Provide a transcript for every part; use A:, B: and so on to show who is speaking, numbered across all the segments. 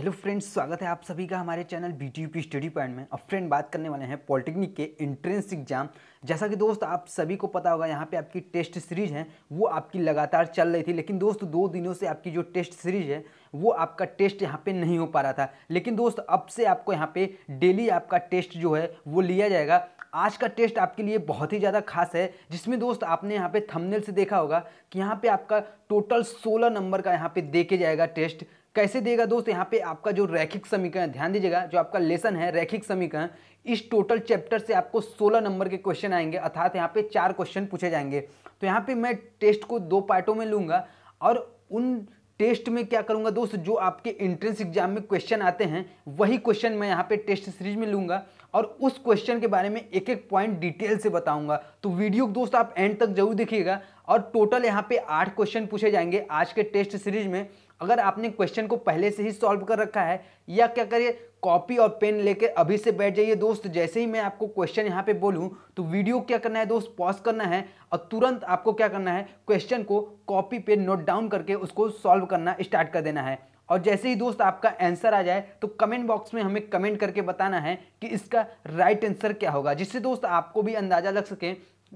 A: hello friends स्वागत है आप सभी का हमारे channel B T U P study point में अब फ्रेंड बात करने वाले हैं पॉलिटेक्निक के एंट्रेंस एग्जाम जैसा कि दोस्त आप सभी को पता होगा यहाँ पे आपकी टेस्ट सीरीज है वो आपकी लगातार चल रही थी लेकिन दोस्त दो दिनों से आपकी जो टेस्ट सीरीज है वो आपका टेस्ट यहाँ पे नहीं हो पा रहा था लेकिन दोस्त अब से आपको यहाँ पे डेली आपका टेस्ट जो है वो लिया जाएगा आज का टेस्ट आपके लिए बहुत ही ज़्यादा खास है जिसमें दोस्त आपने यहाँ पे थंबनेल से देखा होगा कि यहाँ पे आपका टोटल 16 नंबर का यहाँ पे देके जाएगा टेस्ट कैसे देगा दोस्त यहाँ पे आपका जो रैखिक समीकरण ध्यान दीजिएगा जो आपका लेसन है रैखिक समीकरण इस टोटल चैप्टर से आपको 16 नंबर के क्वेश्चन आएंगे अर्थात यहाँ पे चार क्वेश्चन पूछे जाएंगे तो यहाँ पे मैं टेस्ट को दो पार्टों में लूँगा और उन टेस्ट में क्या करूँगा दोस्त जो आपके एंट्रेंस एग्जाम में क्वेश्चन आते हैं वही क्वेश्चन मैं यहाँ पे टेस्ट सीरीज में लूँगा और उस क्वेश्चन के बारे में एक एक पॉइंट डिटेल से बताऊंगा तो वीडियो दोस्त आप एंड तक जरूर देखिएगा और टोटल यहाँ पे आठ क्वेश्चन पूछे जाएंगे आज के टेस्ट सीरीज में अगर आपने क्वेश्चन को पहले से ही सॉल्व कर रखा है या क्या करिए कॉपी और पेन लेके अभी से बैठ जाइए दोस्त जैसे ही मैं आपको क्वेश्चन यहाँ पे बोलूँ तो वीडियो क्या करना है दोस्त पॉज करना है और तुरंत आपको क्या करना है क्वेश्चन को कॉपी पे नोट डाउन करके उसको सॉल्व करना स्टार्ट कर देना है और जैसे ही दोस्त आपका आंसर आ जाए तो कमेंट बॉक्स में हमें कमेंट करके बताना है कि इसका राइट आंसर क्या होगा जिससे दोस्त आपको भी अंदाज़ा लग सके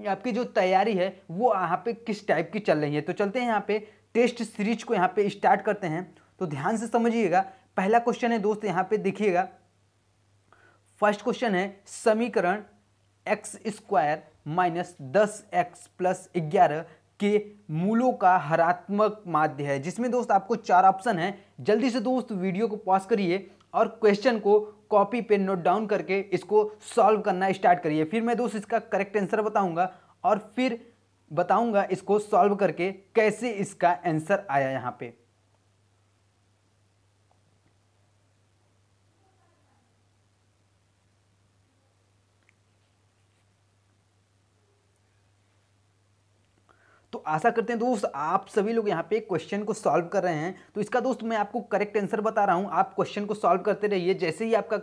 A: आपकी जो तैयारी है वो यहाँ पे किस टाइप की चल रही है तो चलते हैं यहाँ पे टेस्ट सीरीज को यहाँ पे स्टार्ट करते हैं तो ध्यान से समझिएगा पहला क्वेश्चन है दोस्त यहाँ पे देखिएगा फर्स्ट क्वेश्चन है समीकरण एक्स स्क्वायर माइनस दस एक्स प्लस ग्यारह के मूलों का हरात्मक माध्य है जिसमें दोस्त आपको चार ऑप्शन है जल्दी से दोस्त वीडियो को पॉज करिए और क्वेश्चन को कॉपी पे नोट डाउन करके इसको सॉल्व करना स्टार्ट करिए फिर मैं दोस्त इसका करेक्ट आंसर बताऊंगा और फिर बताऊंगा इसको सॉल्व करके कैसे इसका आंसर आया यहां पे तो आशा करते हैं दोस्त आप सभी लोग यहां पे क्वेश्चन को सॉल्व कर रहे हैं तो इसका दोस्त मैं आपको करेक्ट आंसर बता रहा हूं आप क्वेश्चन को सॉल्व करते रहिए जैसे ही आपका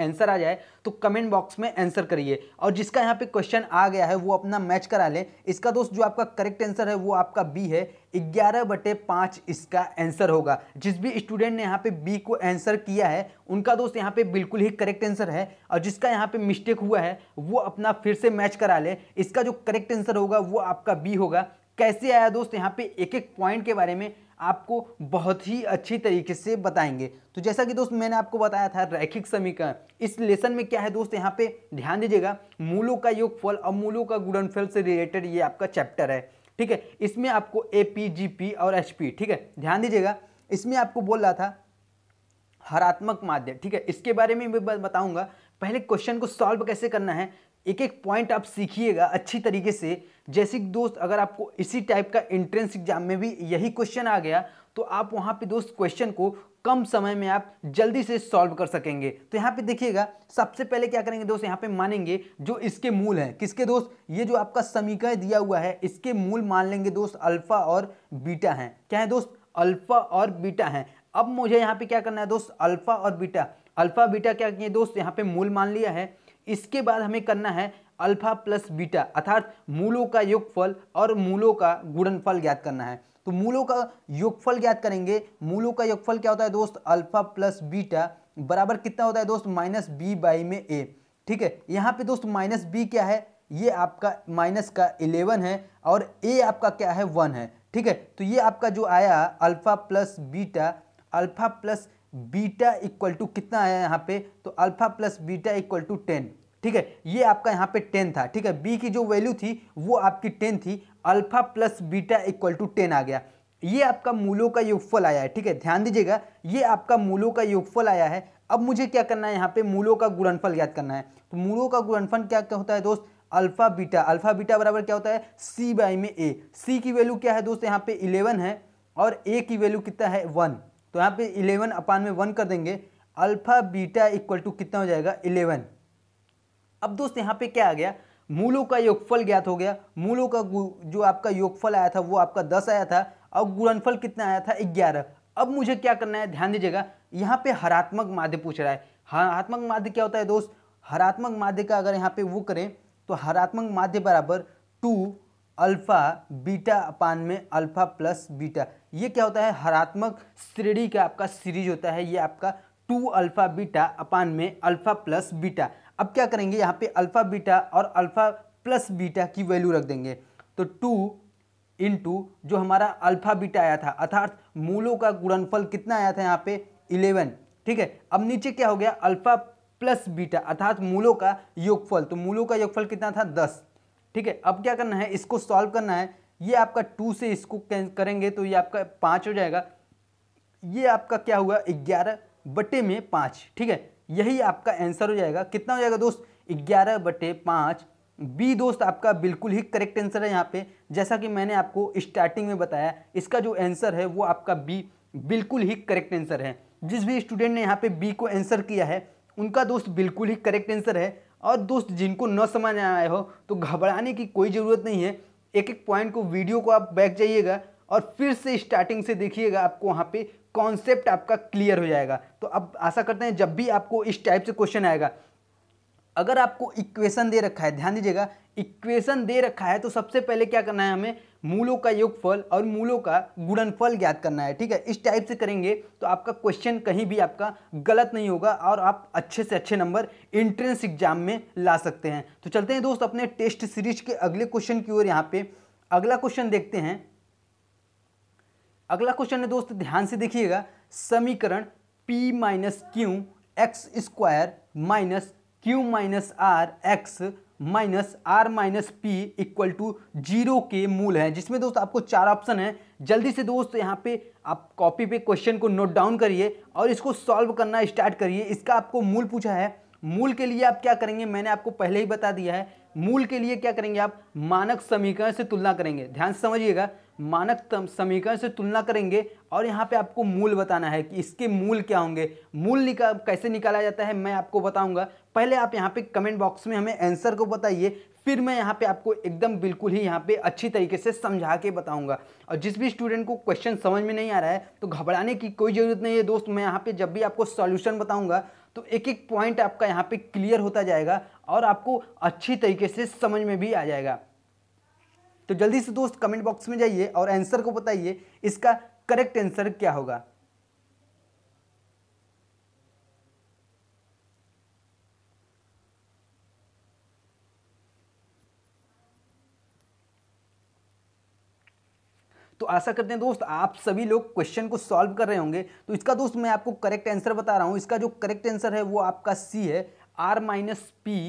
A: आंसर आ जाए तो कमेंट बॉक्स में आंसर करिए और जिसका यहाँ पे क्वेश्चन आ गया है वो अपना मैच करा ले इसका दोस्त जो आपका करेक्ट आंसर है वो आपका बी है ग्यारह बटे पाँच इसका आंसर होगा जिस भी स्टूडेंट ने यहाँ पे बी को आंसर किया है उनका दोस्त यहाँ पे बिल्कुल ही करेक्ट आंसर है और जिसका यहाँ पे मिस्टेक हुआ है वो अपना फिर से मैच करा ले इसका जो करेक्ट आंसर होगा वो आपका बी होगा कैसे आया दोस्त यहाँ पे एक एक पॉइंट के बारे में आपको बहुत ही अच्छी तरीके से बताएंगे तो जैसा कि दोस्त मैंने आपको बताया था रैखिक समीकरण इस लेसन में क्या है दोस्त यहाँ पे ध्यान दीजिएगा मूलों का योगफल और मूलों का गुणनफल से रिलेटेड ये आपका चैप्टर है ठीक है इसमें आपको ए पी जी पी और एच पी ठीक है ध्यान दीजिएगा इसमें आपको बोल रहा था हरात्मक माध्य ठीक है इसके बारे में मैं बताऊंगा पहले क्वेश्चन को सॉल्व कैसे करना है एक एक पॉइंट आप सीखिएगा अच्छी तरीके से जैसे कि दोस्त अगर आपको इसी टाइप का एंट्रेंस एग्जाम में भी यही क्वेश्चन आ गया तो आप वहाँ पे दोस्त क्वेश्चन को कम समय में आप जल्दी से सॉल्व कर सकेंगे तो यहाँ पे देखिएगा सबसे पहले क्या करेंगे दोस्त यहाँ पे मानेंगे जो इसके मूल हैं किसके दोस्त ये जो आपका समीकरण दिया हुआ है इसके मूल मान लेंगे दोस्त अल्फा और बीटा हैं क्या है दोस्त अल्फा और बीटा हैं अब मुझे यहाँ पे क्या करना है दोस्त अल्फा और बीटा अल्फा बीटा क्या किए दोस्त यहाँ पे मूल मान लिया है इसके बाद हमें करना है अल्फा प्लस बीटा अर्थात मूलों का योगफल और मूलों का गुणनफल ज्ञात करना है तो मूलों का योगफल ज्ञात करेंगे मूलों का योगफल क्या होता है दोस्त अल्फा प्लस बीटा बराबर कितना होता है दोस्त माइनस बी बाई में ए ठीक है यहाँ पे दोस्त माइनस बी क्या है ये आपका माइनस का इलेवन है और ए आपका क्या है वन है ठीक है तो ये आपका जो आया alpha plus beta alpha plus beta equal to कितना आया यहाँ पे तो alpha plus beta equal to ten ठीक है ये आपका यहाँ पे टेन था ठीक है बी की जो वैल्यू थी वो आपकी टेन थी alpha plus beta equal to ten आ गया ये आपका मूलों का योगफल आया है ठीक है ध्यान दीजिएगा ये आपका मूलों का योगफल आया है अब मुझे क्या करना है यहाँ पे मूलों का गुणनफल ज्ञात करना है तो मूलों का गुणनफल क्या क्या होता है दोस्त अल्फा बीटा अल्फा बीटा बराबर क्या होता है सी बाई में ए सी की वैल्यू क्या है दोस्त यहाँ पे इलेवन है और ए की वैल्यू कितना है वन तो यहाँ पे इलेवन अपान में वन कर देंगे अल्फा बीटा इक्वल टू कितना हो जाएगा इलेवन अब दोस्त यहाँ पे क्या आ गया मूलों का योगफल ज्ञात हो गया मूलों का जो आपका योगफल आया था वो आपका दस आया था और गुणनफल कितना आया था ग्यारह अब मुझे क्या करना है ध्यान दीजिएगा यहाँ पे हरात्मक माध्य पूछ रहा है हरात्मक माध्य क्या होता है दोस्त हरात्मक माध्य का अगर यहाँ पे वो करें तो हरात्मक माध्य बराबर टू अल्फा बीटा अपान में अल्फा प्लस बीटा ये क्या होता है हरात्मक श्रेणी का आपका सीरीज होता है ये आपका टू अल्फा बीटा अपान में अल्फा प्लस बीटा अब क्या करेंगे यहाँ पे अल्फ़ा बीटा और अल्फ़ा प्लस बीटा की वैल्यू रख देंगे तो टू इंटू जो हमारा अल्फ़ा बीटा आया था अर्थात मूलों का गुणनफल कितना आया था यहाँ पे इलेवन ठीक है अब नीचे क्या हो गया अल्फ़ा प्लस बीटा अर्थात मूलों का योगफल तो मूलों का योगफल कितना था दस ठीक है अब क्या करना है इसको सॉल्व करना है ये आपका टू से इसको करेंगे तो ये आपका पाँच हो जाएगा ये आपका क्या हुआ ग्यारह बटे में पाँच ठीक है यही आपका आंसर हो जाएगा कितना हो जाएगा दोस्त ग्यारह बटे पाँच बी दोस्त आपका बिल्कुल ही करेक्ट आंसर है यहाँ पे जैसा कि मैंने आपको स्टार्टिंग में बताया इसका जो आंसर है वो आपका बी बिल्कुल ही करेक्ट आंसर है जिस भी स्टूडेंट ने यहाँ पे बी को आंसर किया है उनका दोस्त बिल्कुल ही करेक्ट आंसर है और दोस्त जिनको न समझ आया हो तो घबराने की कोई ज़रूरत नहीं है एक एक पॉइंट को वीडियो को आप बैक जाइएगा और फिर से स्टार्टिंग से देखिएगा आपको वहाँ पे कॉन्सेप्ट आपका क्लियर हो जाएगा तो अब आशा करते हैं जब भी आपको इस टाइप से क्वेश्चन आएगा अगर आपको इक्वेशन दे रखा है ध्यान दीजिएगा इक्वेशन दे रखा है तो सबसे पहले क्या करना है हमें मूलों का योगफल और मूलों का गुणनफल ज्ञात करना है ठीक है इस टाइप से करेंगे तो आपका क्वेश्चन कहीं भी आपका गलत नहीं होगा और आप अच्छे से अच्छे नंबर एंट्रेंस एग्जाम में ला सकते हैं तो चलते हैं दोस्त अपने टेस्ट सीरीज के अगले क्वेश्चन की ओर यहाँ पे अगला क्वेश्चन देखते हैं अगला क्वेश्चन है दोस्त ध्यान से देखिएगा समीकरण p minus Q X square minus Q minus R X minus R minus P equal to zero के मूल है जिसमें दोस्त आपको चार ऑप्शन है जल्दी से दोस्त यहाँ पे आप कॉपी पे क्वेश्चन को नोट डाउन करिए और इसको सॉल्व करना स्टार्ट करिए इसका आपको मूल पूछा है मूल के लिए आप क्या करेंगे मैंने आपको पहले ही बता दिया है मूल के लिए क्या करेंगे आप मानक समीकरण से तुलना करेंगे ध्यान से समझिएगा मानक समीकरण से तुलना करेंगे और यहाँ पे आपको मूल बताना है कि इसके मूल क्या होंगे मूल निका कैसे निकाला जाता है मैं आपको बताऊंगा पहले आप यहाँ पे कमेंट बॉक्स में हमें आंसर को बताइए फिर मैं यहाँ पे आपको एकदम बिल्कुल ही यहाँ पे अच्छी तरीके से समझा के बताऊंगा और जिस भी स्टूडेंट को क्वेश्चन समझ में नहीं आ रहा है तो घबराने की कोई ज़रूरत नहीं है दोस्त मैं यहाँ पे जब भी आपको सॉल्यूशन बताऊंगा तो एक एक पॉइंट आपका यहाँ पे क्लियर होता जाएगा और आपको अच्छी तरीके से समझ में भी आ जाएगा तो जल्दी से दोस्त कमेंट बॉक्स में जाइए और आंसर को बताइए इसका करेक्ट आंसर क्या होगा तो आशा करते हैं दोस्त आप सभी लोग क्वेश्चन को सॉल्व कर रहे होंगे तो इसका दोस्त मैं आपको करेक्ट आंसर बता रहा हूं इसका जो करेक्ट आंसर है वो आपका सी है आर माइनस पी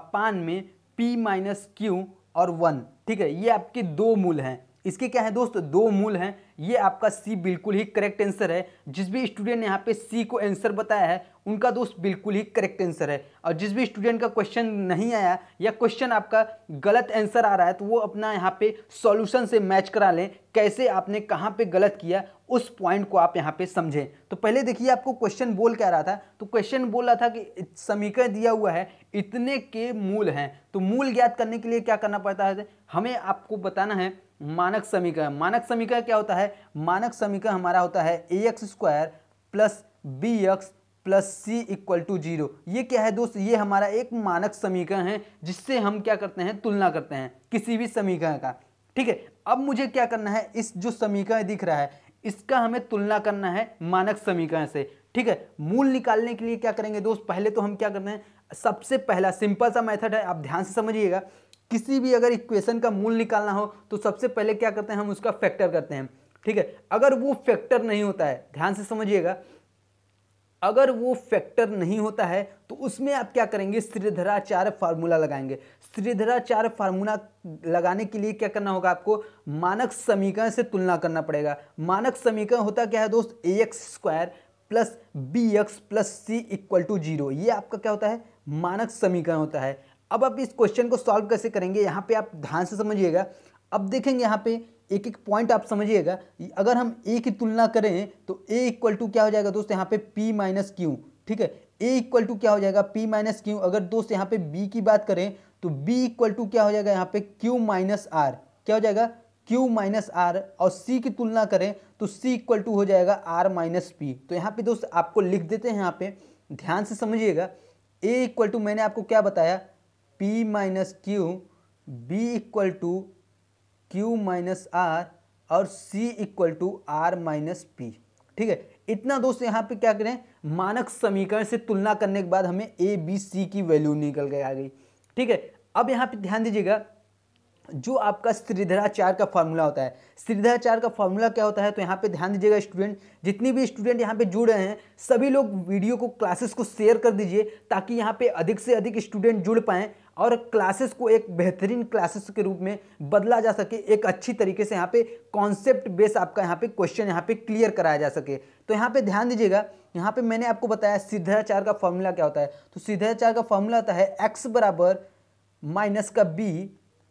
A: अपान में पी माइनस क्यू और वन ठीक है ये आपके दो मूल हैं इसके क्या है दोस्त दो मूल हैं ये आपका सी बिल्कुल ही करेक्ट आंसर है जिस भी स्टूडेंट ने यहाँ पे सी को आंसर बताया है उनका दोस्त बिल्कुल ही करेक्ट आंसर है और जिस भी स्टूडेंट का क्वेश्चन नहीं आया या क्वेश्चन आपका गलत आंसर आ रहा है तो वो अपना यहाँ पे सॉल्यूशन से मैच करा लें कैसे आपने कहाँ पे गलत किया उस पॉइंट को आप यहाँ पे समझें तो पहले देखिए आपको क्वेश्चन बोल कह रहा था तो क्वेश्चन बोल रहा था कि समीकरण दिया हुआ है इतने के मूल हैं तो मूल ज्ञात करने के लिए क्या करना पड़ता है हमें आपको बताना है मानक समीकरण मानक समीकरण क्या होता है है मानक समीकरण हमारा होता है A X square plus B X plus C equal to zero ये क्या है दोस्त ये हमारा एक मानक समीकरण है जिससे हम क्या करते हैं तुलना करते हैं किसी भी समीकरण का ठीक है अब मुझे क्या करना है इस जो समीकरण दिख रहा है इसका हमें तुलना करना है मानक समीकरण से ठीक है मूल निकालने के लिए क्या करेंगे दोस्त पहले तो हम क्या करते हैं सबसे पहला सिंपल सा मेथड है आप ध्यान से समझिएगा किसी भी अगर इक्वेशन का मूल निकालना हो तो सबसे पहले क्या करते हैं हम उसका फैक्टर करते हैं ठीक है अगर वो फैक्टर नहीं होता है ध्यान से समझिएगा अगर वो फैक्टर नहीं होता है तो उसमें आप क्या करेंगे श्रीधराचार्य फार्मूला लगाएंगे श्रीधराचार्य फार्मूला लगाने के लिए क्या करना होगा आपको मानक समीकरण से तुलना करना पड़ेगा मानक समीकरण होता क्या है दोस्त A X square plus B X plus C equal to zero ये आपका क्या होता है मानक समीकरण होता है अब आप इस क्वेश्चन को सॉल्व कैसे करेंगे यहाँ पे आप ध्यान से समझिएगा अब देखेंगे यहाँ पे एक एक पॉइंट आप समझिएगा अगर हम ए की तुलना करें तो ए इक्वल टू क्या हो जाएगा दोस्त यहाँ पे पी माइनस क्यू ठीक है ए इक्वल टू क्या हो जाएगा पी माइनस क्यू अगर दोस्त यहाँ पे बी की बात करें तो बी इक्वल टू क्या हो जाएगा यहाँ पे क्यू माइनस आर क्या हो जाएगा क्यू माइनस आर और सी की तुलना करें तो सी इक्वल टू हो जाएगा आर माइनस पी तो यहाँ पे दोस्त आपको लिख देते हैं यहाँ पे ध्यान से समझिएगा ए इक्वल टू मैंने आपको क्या बताया P minus Q B equal to Q minus R और C equal to R minus P ठीक है इतना दोस्त यहाँ पे क्या करें मानक समीकरण से तुलना करने के बाद हमें ए बी सी की वैल्यू निकल के आ गई ठीक है अब यहाँ पे ध्यान दीजिएगा जो आपका श्रीधराचार का फॉर्मूला होता है श्रीधराचार का फॉर्मूला क्या होता है तो यहाँ पे ध्यान दीजिएगा स्टूडेंट जितनी भी स्टूडेंट यहाँ पे जुड़ रहे हैं सभी लोग वीडियो को क्लासेस को शेयर कर दीजिए ताकि यहाँ पे अधिक से अधिक स्टूडेंट जुड़ पाएँ और क्लासेस को एक बेहतरीन क्लासेस के रूप में बदला जा सके एक अच्छी तरीके से यहाँ पे कॉन्सेप्ट बेस आपका यहाँ पे क्वेश्चन यहाँ पे क्लियर कराया जा सके तो यहाँ पे ध्यान दीजिएगा यहाँ पर मैंने आपको बताया सीधाचार का फॉर्मूला क्या होता है तो सीधाचार का फॉर्मूला होता है एक्स बराबर माइनस का B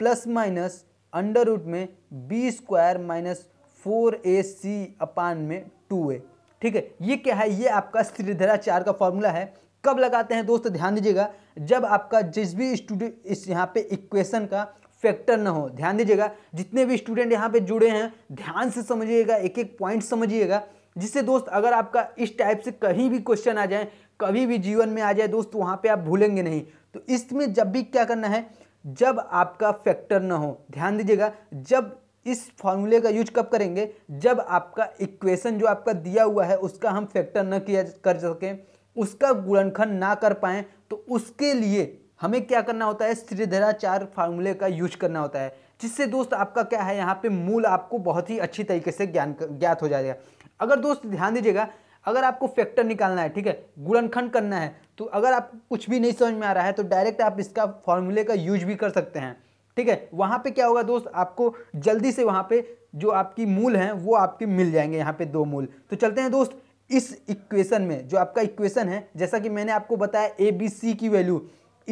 A: plus minus under root में B square minus four A C अपान में टू ए ठीक है ये क्या है ये आपका श्रीधराचार्य का फॉर्मूला है कब लगाते हैं दोस्त ध्यान दीजिएगा जब आपका जिस भी स्टूडेंट इस यहाँ पे इक्वेशन का फैक्टर ना हो ध्यान दीजिएगा जितने भी स्टूडेंट यहाँ पे जुड़े हैं ध्यान से समझिएगा एक एक पॉइंट समझिएगा जिससे दोस्त अगर आपका इस टाइप से कहीं भी क्वेश्चन आ जाए कभी भी जीवन में आ जाए दोस्त वहाँ पे आप भूलेंगे नहीं तो इसमें जब भी क्या करना है जब आपका फैक्टर ना हो ध्यान दीजिएगा जब इस फॉर्मूले का यूज कब करेंगे जब आपका इक्वेशन जो आपका दिया हुआ है उसका हम फैक्टर न किया कर सकें उसका गुणनखन ना कर पाएँ तो उसके लिए हमें क्या करना होता है श्रीधराचार फार्मूले का यूज करना होता है जिससे दोस्त आपका क्या है यहाँ पे मूल आपको बहुत ही अच्छी तरीके से ज्ञान ज्ञात हो जाएगा अगर दोस्त ध्यान दीजिएगा अगर आपको फैक्टर निकालना है ठीक है गुणनखंड करना है तो अगर आपको कुछ भी नहीं समझ में आ रहा है तो डायरेक्ट आप इसका फॉर्मूले का यूज भी कर सकते हैं ठीक है वहाँ पे क्या होगा दोस्त आपको जल्दी से वहाँ पे जो आपकी मूल हैं वो आपके मिल जाएंगे यहाँ पे दो मूल तो चलते हैं दोस्त इस इक्वेशन में जो आपका इक्वेशन है जैसा कि मैंने आपको बताया ए बी सी की वैल्यू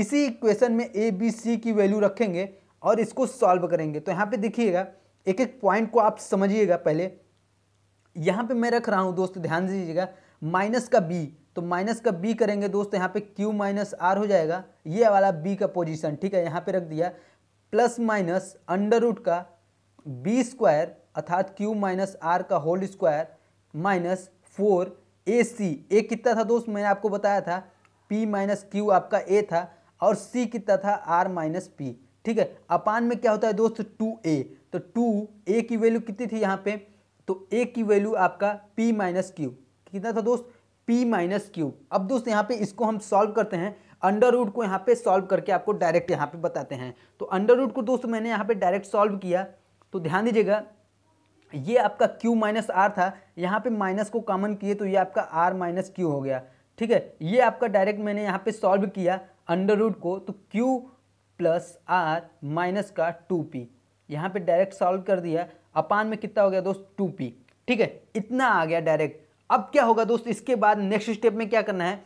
A: इसी इक्वेशन में ए बी सी की वैल्यू रखेंगे और इसको सॉल्व करेंगे तो यहाँ पे देखिएगा एक एक पॉइंट को आप समझिएगा पहले यहाँ पर मैं रख रहा हूँ दोस्त ध्यान दीजिएगा माइनस का बी तो माइनस का बी करेंगे दोस्त यहाँ पे क्यू माइनस आर हो जाएगा ये वाला बी का पोजीशन ठीक है यहाँ पे रख दिया प्लस माइनस अंडर रूट का बी स्क्वायर अर्थात क्यू माइनस आर का whole square minus four A C A कितना था दोस्त मैंने आपको बताया था पी माइनस क्यू आपका ए था और सी कितना था आर माइनस पी ठीक है अपान में क्या होता है दोस्त टू ए तो टू ए की वैल्यू कितनी थी यहाँ पे तो ए की वैल्यू आपका पी माइनस क्यू कितना था दोस्त पी माइनस क्यू अब दोस्त यहाँ पे इसको हम सॉल्व करते हैं अंडर रूट को यहाँ पे सॉल्व करके आपको डायरेक्ट यहाँ पे बताते हैं तो अंडर रूट को दोस्तों मैंने यहाँ पे डायरेक्ट सॉल्व किया तो ध्यान दीजिएगा ये आपका क्यू माइनस आर था यहाँ पे माइनस को कॉमन किए तो ये आपका आर माइनस क्यू हो गया ठीक है ये आपका डायरेक्ट मैंने यहाँ पे सॉल्व किया अंडर रूट को तो क्यू प्लस आर माइनस का टू पी यहाँ पे डायरेक्ट सॉल्व कर दिया अपान में कितना हो गया दोस्त टू पी ठीक है इतना आ गया डायरेक्ट अब क्या होगा दोस्त इसके बाद नेक्स्ट स्टेप में क्या करना है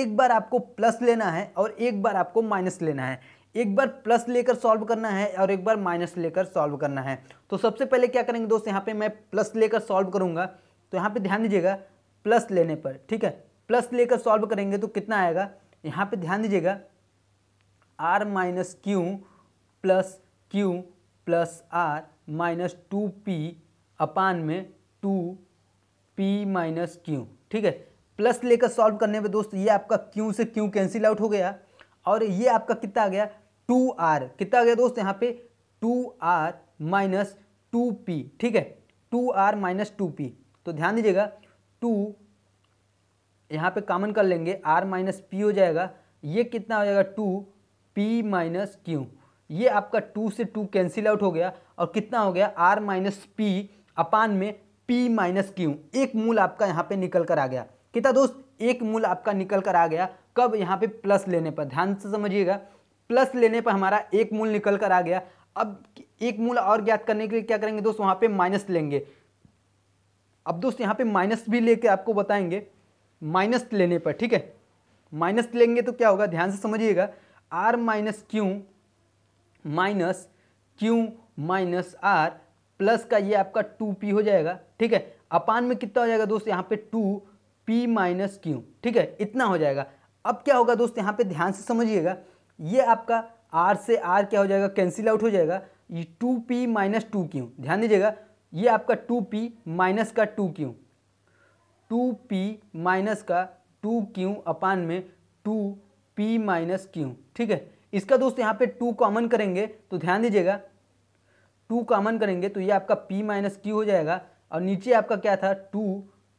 A: एक बार आपको प्लस लेना है और एक बार आपको माइनस लेना है एक बार प्लस लेकर सॉल्व करना है और एक बार माइनस लेकर सॉल्व करना है तो सबसे पहले क्या करेंगे दोस्त यहाँ पे मैं प्लस लेकर सॉल्व करूंगा तो यहाँ पे ध्यान दीजिएगा प्लस लेने पर ठीक है प्लस लेकर सॉल्व करेंगे तो कितना आएगा यहाँ पे ध्यान दीजिएगा R minus Q plus Q plus R minus two P अपान में टू पी माइनस क्यू ठीक है प्लस लेकर सॉल्व करने पे दोस्त ये आपका क्यू से क्यू कैंसिल आउट हो गया और ये आपका कितना आ गया टू आर कितना आ गया दोस्त यहाँ पे two R minus two P ठीक है two R minus two P तो ध्यान दीजिएगा टू यहाँ पे कॉमन कर लेंगे आर माइनस पी हो जाएगा ये कितना हो जाएगा टू पी माइनस क्यू ये आपका टू से टू कैंसिल आउट हो गया और कितना हो गया आर माइनस पी अपान में पी माइनस क्यू एक मूल आपका यहाँ पे निकल कर आ गया कितना दोस्त एक मूल आपका निकल कर आ गया कब यहाँ पे प्लस लेने पर ध्यान से समझिएगा प्लस लेने पर हमारा एक मूल निकल कर आ गया अब एक मूल और ज्ञात करने के लिए क्या करेंगे दोस्त वहाँ पे माइनस लेंगे अब दोस्त यहाँ पे माइनस भी लेके आपको बताएंगे माइनस लेने पर ठीक है माइनस लेंगे तो क्या होगा ध्यान से समझिएगा R minus Q minus Q minus R plus का ये आपका टू पी हो जाएगा ठीक है अपान में कितना हो जाएगा दोस्त यहाँ पे टू पी माइनस क्यू ठीक है इतना हो जाएगा अब क्या होगा दोस्त यहाँ पे ध्यान से समझिएगा ये आपका आर से आर क्या हो जाएगा कैंसिल आउट हो जाएगा ये two P minus two Q ध्यान दीजिएगा ये आपका टू पी माइनस का two Q two P minus का टू क्यू अपान में टू पी माइनस क्यू ठीक है इसका दोस्त यहाँ पे टू कॉमन करेंगे तो ध्यान दीजिएगा टू कॉमन करेंगे तो ये आपका पी माइनस क्यू हो जाएगा और नीचे आपका क्या था टू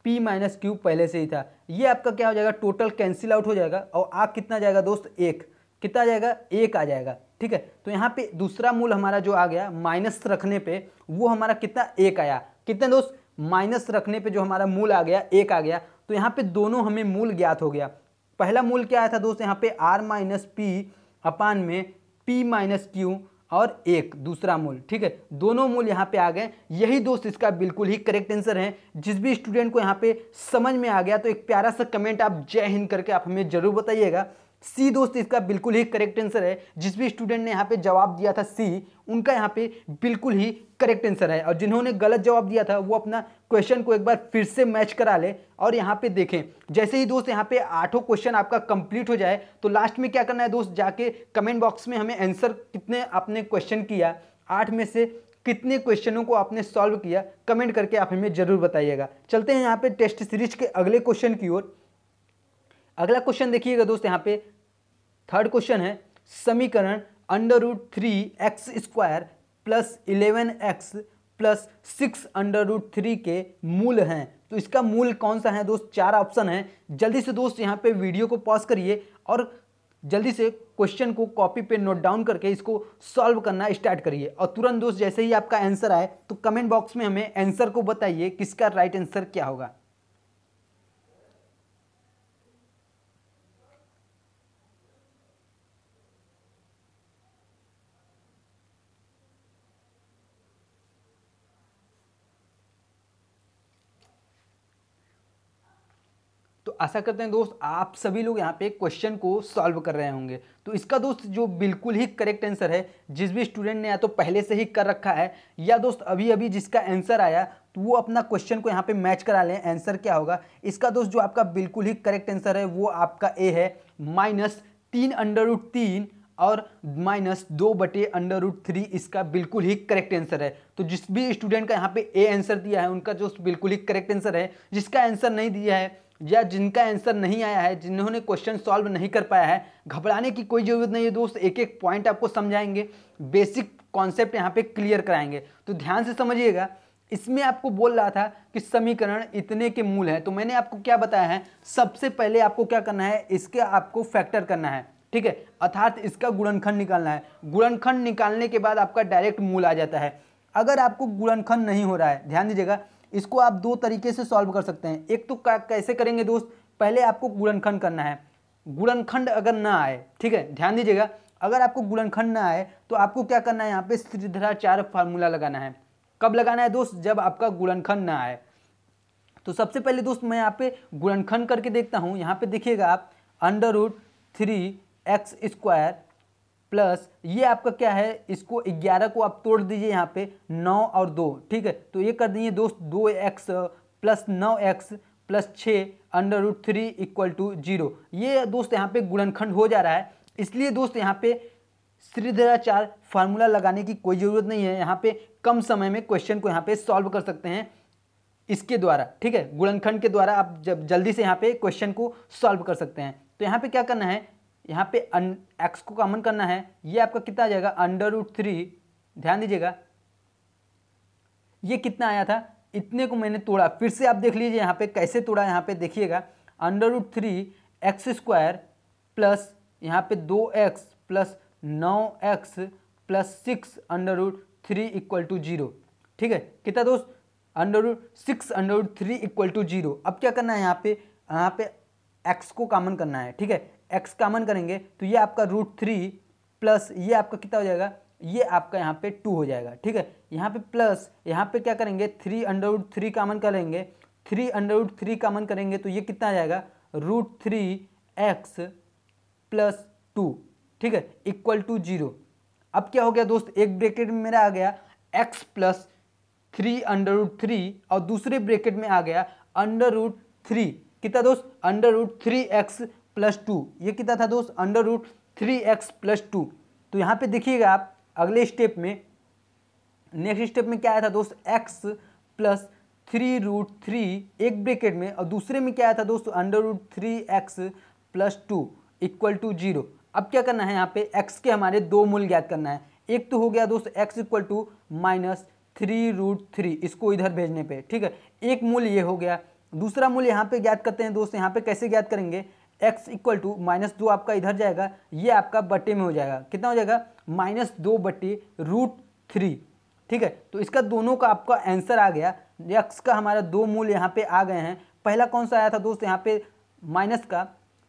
A: पी माइनस क्यू पहले से ही था ये आपका क्या हो जाएगा टोटल कैंसिल आउट हो जाएगा और आ कितना जाएगा दोस्त एक कितना आ जाएगा एक आ जाएगा ठीक है तो यहाँ पे दूसरा मूल हमारा जो आ गया माइनस रखने पे वो हमारा कितना एक आया कितना दोस्त माइनस रखने पे जो हमारा मूल आ गया एक आ गया तो यहाँ पे दोनों हमें मूल ज्ञात हो गया पहला मूल क्या आया था दोस्त यहाँ पे आर माइनस पी अपान में पी माइनस क्यू और एक दूसरा मूल ठीक है दोनों मूल यहाँ पे आ गए यही दोस्त इसका बिल्कुल ही करेक्ट आंसर है जिस भी स्टूडेंट को यहाँ पे समझ में आ गया तो एक प्यारा सा कमेंट आप जय हिंद करके आप हमें जरूर बताइएगा सी दोस्त इसका बिल्कुल ही करेक्ट आंसर है जिस भी स्टूडेंट ने यहाँ पे जवाब दिया था सी उनका यहाँ पे बिल्कुल ही करेक्ट आंसर है और जिन्होंने गलत जवाब दिया था वो अपना क्वेश्चन को एक बार फिर से मैच करा ले और यहाँ पे देखें जैसे ही दोस्त यहाँ पे आठों क्वेश्चन आपका कंप्लीट हो जाए तो लास्ट में क्या करना है दोस्त जाके कमेंट बॉक्स में हमें आंसर कितने आपने क्वेश्चन किया आठ में से कितने क्वेश्चनों को आपने सॉल्व किया कमेंट करके आप हमें ज़रूर बताइएगा चलते हैं यहाँ पे टेस्ट सीरीज के अगले क्वेश्चन की ओर अगला क्वेश्चन देखिएगा दोस्त यहाँ पे थर्ड क्वेश्चन है समीकरण under root three X square plus eleven X plus six under root three के मूल हैं तो इसका मूल कौन सा है दोस्त चार ऑप्शन है जल्दी से दोस्त यहाँ पे वीडियो को पॉज करिए और जल्दी से क्वेश्चन को कॉपी पे नोट डाउन करके इसको सॉल्व करना स्टार्ट करिए और तुरंत दोस्त जैसे ही आपका आंसर आए तो कमेंट बॉक्स में हमें आंसर को बताइए किसका राइट आंसर क्या होगा आशा करते हैं दोस्त आप सभी लोग यहाँ पे क्वेश्चन को सॉल्व कर रहे होंगे तो इसका दोस्त जो बिल्कुल ही करेक्ट आंसर है जिस भी स्टूडेंट ने या तो पहले से ही कर रखा है या दोस्त अभी अभी जिसका आंसर आया तो वो अपना क्वेश्चन को यहाँ पे मैच करा लें आंसर क्या होगा इसका दोस्त जो आपका बिल्कुल ही करेक्ट आंसर है वो आपका ए है माइनस तीन अंडर रूट तीन और माइनस दो बटे अंडर रूट थ्री इसका बिल्कुल ही करेक्ट आंसर है तो जिस भी स्टूडेंट का यहाँ पे ए आंसर दिया है उनका जो बिल्कुल ही करेक्ट आंसर है जिसका आंसर नहीं दिया है या जिनका आंसर नहीं आया है जिन्होंने क्वेश्चन सॉल्व नहीं कर पाया है घबराने की कोई ज़रूरत नहीं है दोस्त एक एक पॉइंट आपको समझाएंगे बेसिक कॉन्सेप्ट यहाँ पे क्लियर कराएंगे तो ध्यान से समझिएगा इसमें आपको बोल रहा था कि समीकरण इतने के मूल है तो मैंने आपको क्या बताया है सबसे पहले आपको क्या करना है इसके आपको फैक्टर करना है ठीक है अर्थात इसका गुणनखंड निकालना है गुणनखंड निकालने के बाद आपका डायरेक्ट मूल आ जाता है अगर आपको गुणनखंड नहीं हो रहा है ध्यान दीजिएगा इसको आप दो तरीके से सॉल्व कर सकते हैं एक तो कैसे करेंगे दोस्त पहले आपको गुणनखंड करना है गुणनखंड अगर ना आए ठीक है ध्यान दीजिएगा अगर आपको गुणनखंड ना आए तो आपको क्या करना है यहाँ पे स्थिराचार फार्मूला लगाना है कब लगाना है दोस्त जब आपका गुणनखंड ना आए तो सबसे पहले दोस्त मैं यहाँ पे गुणनखंड करके देखता हूँ यहाँ पे देखिएगा आप under root three X square plus ये आपका क्या है इसको ग्यारह को आप तोड़ दीजिए यहाँ पे नौ और दो ठीक है तो ये कर दीजिए दोस्त दो एक्स प्लस नौ एक्स प्लस छः under root three equal to zero ये दोस्त यहाँ पे गुणनखंड हो जा रहा है इसलिए दोस्त यहाँ पे श्रीधराचार फार्मूला लगाने की कोई ज़रूरत नहीं है यहाँ पे कम समय में क्वेश्चन को यहाँ पे सॉल्व कर सकते हैं इसके द्वारा ठीक है गुणनखंड के द्वारा आप जब जल्दी से यहाँ पे क्वेश्चन को सॉल्व कर सकते हैं तो यहाँ पे क्या करना है यहाँ पे अन एक्स को कॉमन करना है ये आपका कितना आ जाएगा अंडर रूट थ्री ध्यान दीजिएगा ये कितना आया था इतने को मैंने तोड़ा फिर से आप देख लीजिए यहाँ पे कैसे तोड़ा यहाँ पे देखिएगा under root three X square plus यहाँ पे दो एक्स प्लस नौ X plus six under root three equal to zero ठीक है कितना दोस्त under root six under root three equal to zero अब क्या करना है यहाँ पे यहाँ पे एक्स को कॉमन करना है ठीक है एक्स कामन करेंगे तो ये आपका रूट थ्री प्लस ये आपका कितना हो जाएगा ये आपका यहाँ पे टू हो जाएगा ठीक है यहाँ पे प्लस यहाँ पे क्या करेंगे थ्री अंडरवुड थ्री कामन करेंगे थ्री अंडरवुड थ्री कामन करेंगे तो ये कितना आ जाएगा root three X plus two ठीक है इक्वल टू जीरो अब क्या हो गया दोस्त एक ब्रेकेट में मेरा आ गया X plus three under root three और दूसरे ब्रेकेट में आ गया अंडर रूट थ्री कितना दोस्त under root three X plus two ये कितना था दोस्त under root three X plus two तो यहाँ पे देखिएगा आप अगले स्टेप में नेक्स्ट स्टेप में क्या आया था दोस्त X plus three root three एक ब्रेकेट में और दूसरे में क्या आया था दोस्त under root three X plus two equal to zero अब क्या करना है यहाँ पे एक्स के हमारे दो मूल ज्ञात करना है एक तो हो गया दोस्त X equal to minus three root three इसको इधर भेजने पे ठीक है एक मूल ये हो गया दूसरा मूल यहाँ पे ज्ञात करते हैं दोस्त यहाँ पे कैसे ज्ञात करेंगे एक्स इक्वल टू माइनस दो आपका इधर जाएगा ये आपका बट्टे में हो जाएगा कितना हो जाएगा माइनस दो बट्टे रूट थ्री ठीक है तो इसका दोनों का आपका आंसर आ गया एक्स का हमारा दो मूल यहाँ पे आ गए हैं पहला कौन सा आया था दोस्त यहाँ पे माइनस का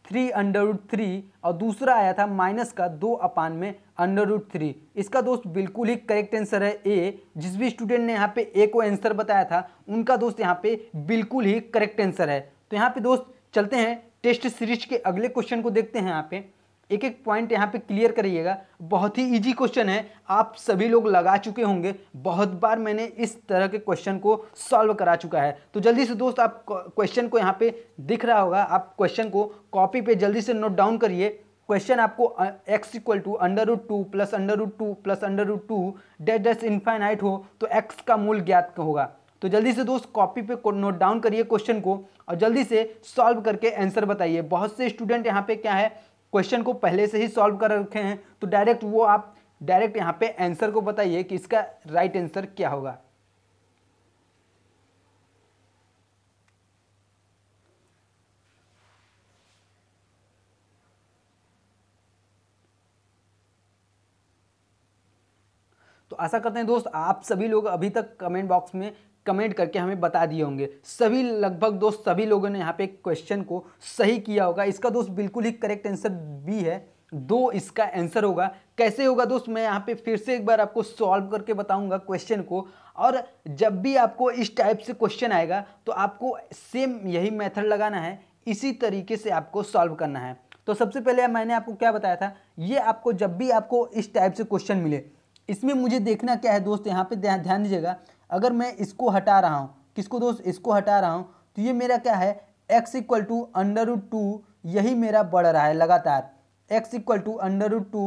A: थ्री अंडर रूट थ्री और दूसरा आया था माइनस का दो अपान में अंडर रूट थ्री इसका दोस्त बिल्कुल ही करेक्ट आंसर है ए जिस भी स्टूडेंट ने यहाँ पे ए को आंसर बताया था उनका दोस्त यहाँ पे बिल्कुल ही करेक्ट आंसर है तो यहाँ पे दोस्त चलते हैं टेस्ट सीरीज के अगले क्वेश्चन को देखते हैं यहाँ पे एक एक पॉइंट यहाँ पे क्लियर करिएगा बहुत ही इजी क्वेश्चन है आप सभी लोग लगा चुके होंगे बहुत बार मैंने इस तरह के क्वेश्चन को सॉल्व करा चुका है तो जल्दी से दोस्त आप क्वेश्चन को यहाँ पे दिख रहा होगा आप क्वेश्चन को कॉपी पे जल्दी से नोट डाउन करिए क्वेश्चन आपको X equal to under root two plus under root two plus under root two डेट डेस इन्फाइनाइट हो तो एक्स का मूल ज्ञात होगा तो जल्दी से दोस्त कॉपी पे नोट डाउन करिए क्वेश्चन को और जल्दी से सॉल्व करके आंसर बताइए बहुत से स्टूडेंट यहाँ पे क्या है क्वेश्चन को पहले से ही सॉल्व कर रखे हैं तो डायरेक्ट वो आप डायरेक्ट यहाँ पे आंसर को बताइए कि इसका राइट आंसर क्या होगा तो आशा करते हैं दोस्त आप सभी लोग अभी तक कमेंट बॉक्स में कमेंट करके हमें बता दिए होंगे सभी लगभग दोस्त सभी लोगों ने यहाँ पे क्वेश्चन को सही किया होगा इसका दोस्त बिल्कुल ही करेक्ट आंसर बी है दो इसका आंसर होगा कैसे होगा दोस्त मैं यहाँ पे फिर से एक बार आपको सॉल्व करके बताऊंगा क्वेश्चन को और जब भी आपको इस टाइप से क्वेश्चन आएगा तो आपको सेम यही मेथड लगाना है इसी तरीके से आपको सॉल्व करना है तो सबसे पहले मैंने आपको क्या बताया था ये आपको जब भी आपको इस टाइप से क्वेश्चन मिले इसमें मुझे देखना क्या है दोस्त यहाँ पे ध्यान दीजिएगा अगर मैं इसको हटा रहा हूँ किसको दोस्त इसको हटा रहा हूँ तो ये मेरा क्या है X equal to under root two यही मेरा बढ़ रहा है लगातार X equal to under root two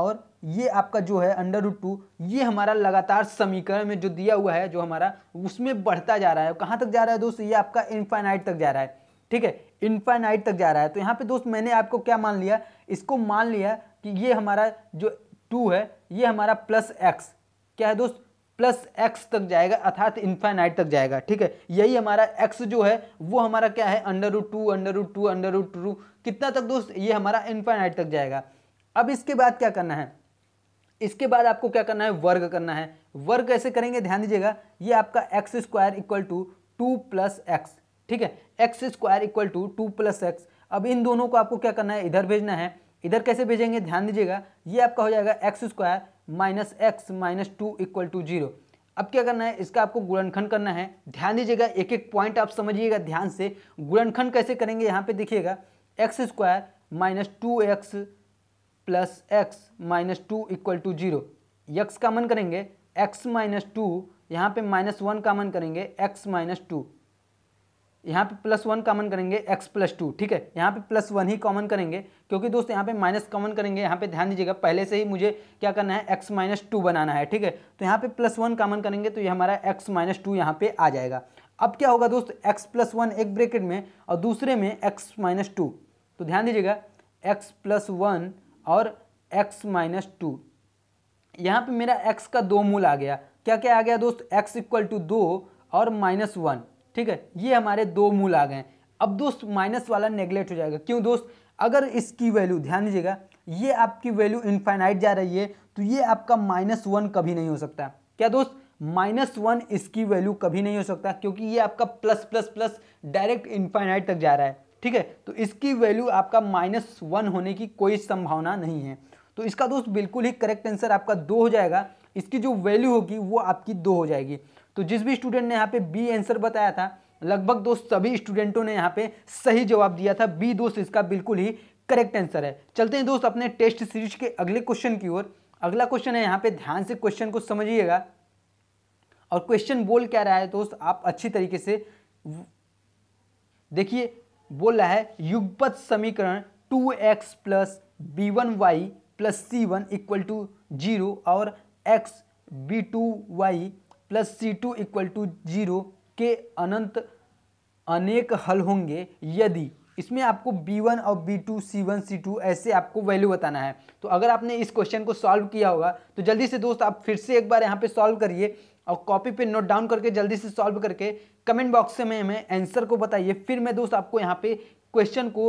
A: और ये आपका जो है अंडर रूट टू ये हमारा लगातार समीकरण में जो दिया हुआ है जो हमारा उसमें बढ़ता जा रहा है कहाँ तक जा रहा है दोस्त ये आपका इन्फाइनाइट तक जा रहा है ठीक है इन्फाइनाइट तक जा रहा है तो यहाँ पे दोस्त मैंने आपको क्या मान लिया इसको मान लिया कि ये हमारा जो टू है ये हमारा प्लस एक्स क्या है दोस्त प्लस एक्स तक जाएगा अर्थात इन्फाइनाइट तक जाएगा ठीक है यही हमारा एक्स जो है वो हमारा क्या है under root two under root two under root two कितना तक दोस्त ये हमारा इन्फाइनाइट तक जाएगा अब इसके बाद क्या करना है इसके बाद आपको क्या करना है वर्ग करना है वर्ग कैसे करेंगे ध्यान दीजिएगा ये आपका X square equal to two plus X ठीक है X square equal to two plus X अब इन दोनों को आपको क्या करना है इधर भेजना है इधर कैसे भेजेंगे ध्यान दीजिएगा ये आपका हो जाएगा X square minus X minus two equal to zero अब क्या करना है इसका आपको गुणनखंड करना है ध्यान दीजिएगा एक एक पॉइंट आप समझिएगा ध्यान से गुणनखंड कैसे करेंगे यहाँ पे देखिएगा X square minus two X plus X minus two equal to zero X common करेंगे एक्स माइनस टू यहाँ पर माइनस वन कामन करेंगे एक्स माइनस टू यहाँ पे प्लस वन कॉमन करेंगे एक्स प्लस टू ठीक है यहाँ पे प्लस वन ही कॉमन करेंगे क्योंकि दोस्त यहाँ पे माइनस कॉमन करेंगे यहाँ पे ध्यान दीजिएगा पहले से ही मुझे क्या करना है एक्स माइनस टू बनाना है ठीक है तो यहाँ पे प्लस वन कॉमन करेंगे तो ये हमारा एक्स माइनस टू यहाँ पे आ जाएगा अब क्या होगा दोस्त एक्स प्लस वन एक ब्रेकेट में और दूसरे में एक्स माइनस टू तो ध्यान दीजिएगा एक्स प्लस वन और एक्स माइनस टू यहाँ पर मेरा एक्स का दो मूल आ गया क्या क्या आ गया दोस्त एक्स इक्वल टू दो और माइनस वन ठीक है ये हमारे दो मूल आ गए हैं अब दोस्त माइनस वाला नेग्लेक्ट हो जाएगा क्यों दोस्त अगर इसकी वैल्यू ध्यान दीजिएगा ये आपकी वैल्यू इन्फाइनाइट जा रही है तो ये आपका माइनस वन कभी नहीं हो सकता क्या दोस्त माइनस वन इसकी वैल्यू कभी नहीं हो सकता क्योंकि ये आपका plus plus plus direct infinite तक जा रहा है ठीक है तो इसकी वैल्यू आपका माइनस वन होने की कोई संभावना नहीं है तो इसका दोस्त बिल्कुल ही करेक्ट आंसर आपका दो हो जाएगा इसकी जो वैल्यू होगी वो आपकी दो हो जाएगी तो जिस भी स्टूडेंट ने यहाँ पे बी आंसर बताया था लगभग दोस्त सभी स्टूडेंटों ने यहाँ पे सही जवाब दिया था बी दोस्त इसका बिल्कुल ही करेक्ट आंसर है चलते हैं दोस्त अपने टेस्ट सीरीज के अगले क्वेश्चन की ओर अगला क्वेश्चन है यहाँ पे ध्यान से क्वेश्चन को समझिएगा और क्वेश्चन बोल क्या रहा है दोस्त आप अच्छी तरीके से देखिए बोल रहा है युगपथ समीकरण two X plus B one Y plus C one equal to zero और X B two Y plus C two equal to zero के अनंत अनेक हल होंगे यदि इसमें आपको B1 और B2, C1, C2 ऐसे आपको वैल्यू बताना है तो अगर आपने इस क्वेश्चन को सॉल्व किया होगा तो जल्दी से दोस्त आप फिर से एक बार यहाँ पे सॉल्व करिए और कॉपी पे नोट डाउन करके जल्दी से सॉल्व करके कमेंट बॉक्स में हमें आंसर को बताइए फिर मैं दोस्त आपको यहाँ पे क्वेश्चन को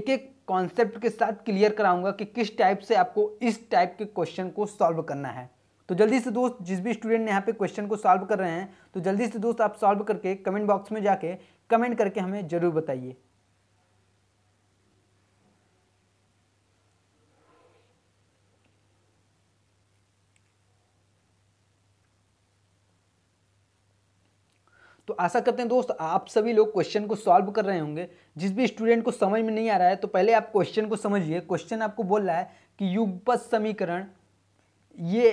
A: एक एक कॉन्सेप्ट के साथ क्लियर कराऊंगा कि किस टाइप से आपको इस टाइप के क्वेश्चन को सॉल्व करना है तो जल्दी से दोस्त जिस भी स्टूडेंट ने यहाँ पे क्वेश्चन को सॉल्व कर रहे हैं तो जल्दी से दोस्त आप सॉल्व करके कमेंट बॉक्स में जाके कमेंट करके हमें ज़रूर बताइए तो आशा करते हैं दोस्त आप सभी लोग क्वेश्चन को सॉल्व कर रहे होंगे जिस भी स्टूडेंट को समझ में नहीं आ रहा है तो पहले आप क्वेश्चन को समझिए क्वेश्चन आपको बोल रहा है कि युगपथ समीकरण ये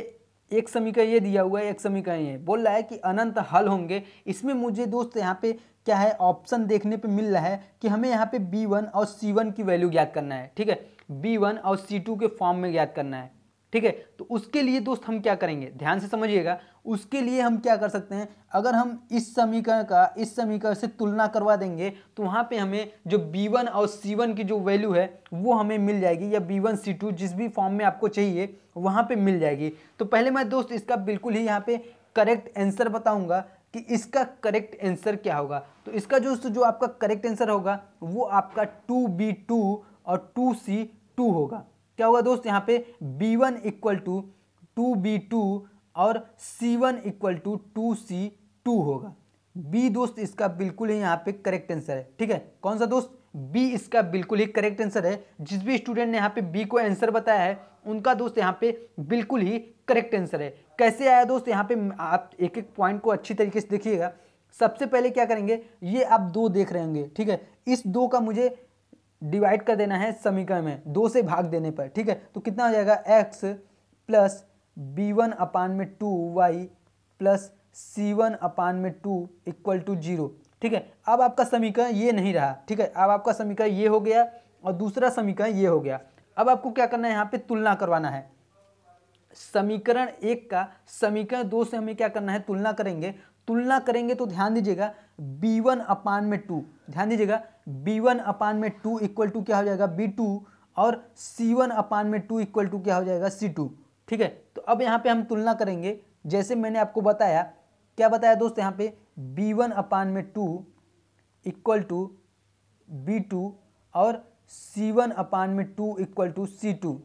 A: एक समीकरण ये दिया हुआ है एक समीकरण ये बोल रहा है कि अनंत हल होंगे इसमें मुझे दोस्त यहाँ पे क्या है ऑप्शन देखने पे मिल रहा है कि हमें यहाँ पे बी वन और सी वन की वैल्यू ज्ञात करना है ठीक है बी वन और सी टू के फॉर्म में ज्ञात करना है ठीक है तो उसके लिए दोस्त हम क्या करेंगे ध्यान से समझिएगा उसके लिए हम क्या कर सकते हैं अगर हम इस समीकरण का इस समीकरण से तुलना करवा देंगे तो वहाँ पे हमें जो b1 और c1 की जो वैल्यू है वो हमें मिल जाएगी या b1 c2 जिस भी फॉर्म में आपको चाहिए वहाँ पे मिल जाएगी तो पहले मैं दोस्त इसका बिल्कुल ही यहाँ पे करेक्ट आंसर बताऊँगा कि इसका करेक्ट आंसर क्या होगा तो इसका जो जो आपका करेक्ट आंसर होगा वो आपका टू बी टू और टू सी टू होगा क्या होगा दोस्त यहाँ पे B one equal to two B to और C1 one equal to two C two होगा बी दोस्त इसका बिल्कुल ही यहाँ पे करेक्ट आंसर है ठीक है कौन सा दोस्त बी इसका बिल्कुल ही करेक्ट आंसर है जिस भी स्टूडेंट ने यहाँ पे बी को आंसर बताया है उनका दोस्त यहाँ पे बिल्कुल ही करेक्ट आंसर है कैसे आया दोस्त यहाँ पे आप एक एक पॉइंट को अच्छी तरीके से देखिएगा सबसे पहले क्या करेंगे ये आप दो देख रहे होंगे ठीक है इस दो का मुझे डिवाइड कर देना है समीकरण में दो से भाग देने पर ठीक है तो कितना हो जाएगा एक्स प्लस बी वन अपान में two Y plus C one अपान में टू इक्वल टू जीरो ठीक है अब आपका समीकरण ये नहीं रहा ठीक है अब आपका समीकरण ये हो गया और दूसरा समीकरण ये हो गया अब आपको क्या करना है यहाँ पे तुलना करवाना है समीकरण एक का समीकरण दो से हमें क्या करना है तुलना करेंगे तुलना करेंगे तो ध्यान दीजिएगा बी वन अपान में टू ध्यान दीजिएगा बी वन अपान में टू इक्वल टू क्या हो जाएगा B to two C one अपान में टू इक्वल टू क्या हो जाएगा सी टू ठीक है तो अब यहाँ पे हम तुलना करेंगे जैसे मैंने आपको बताया क्या बताया दोस्त यहाँ पे बी वन अपान में two equal to B to two C one अपान में two equal to C C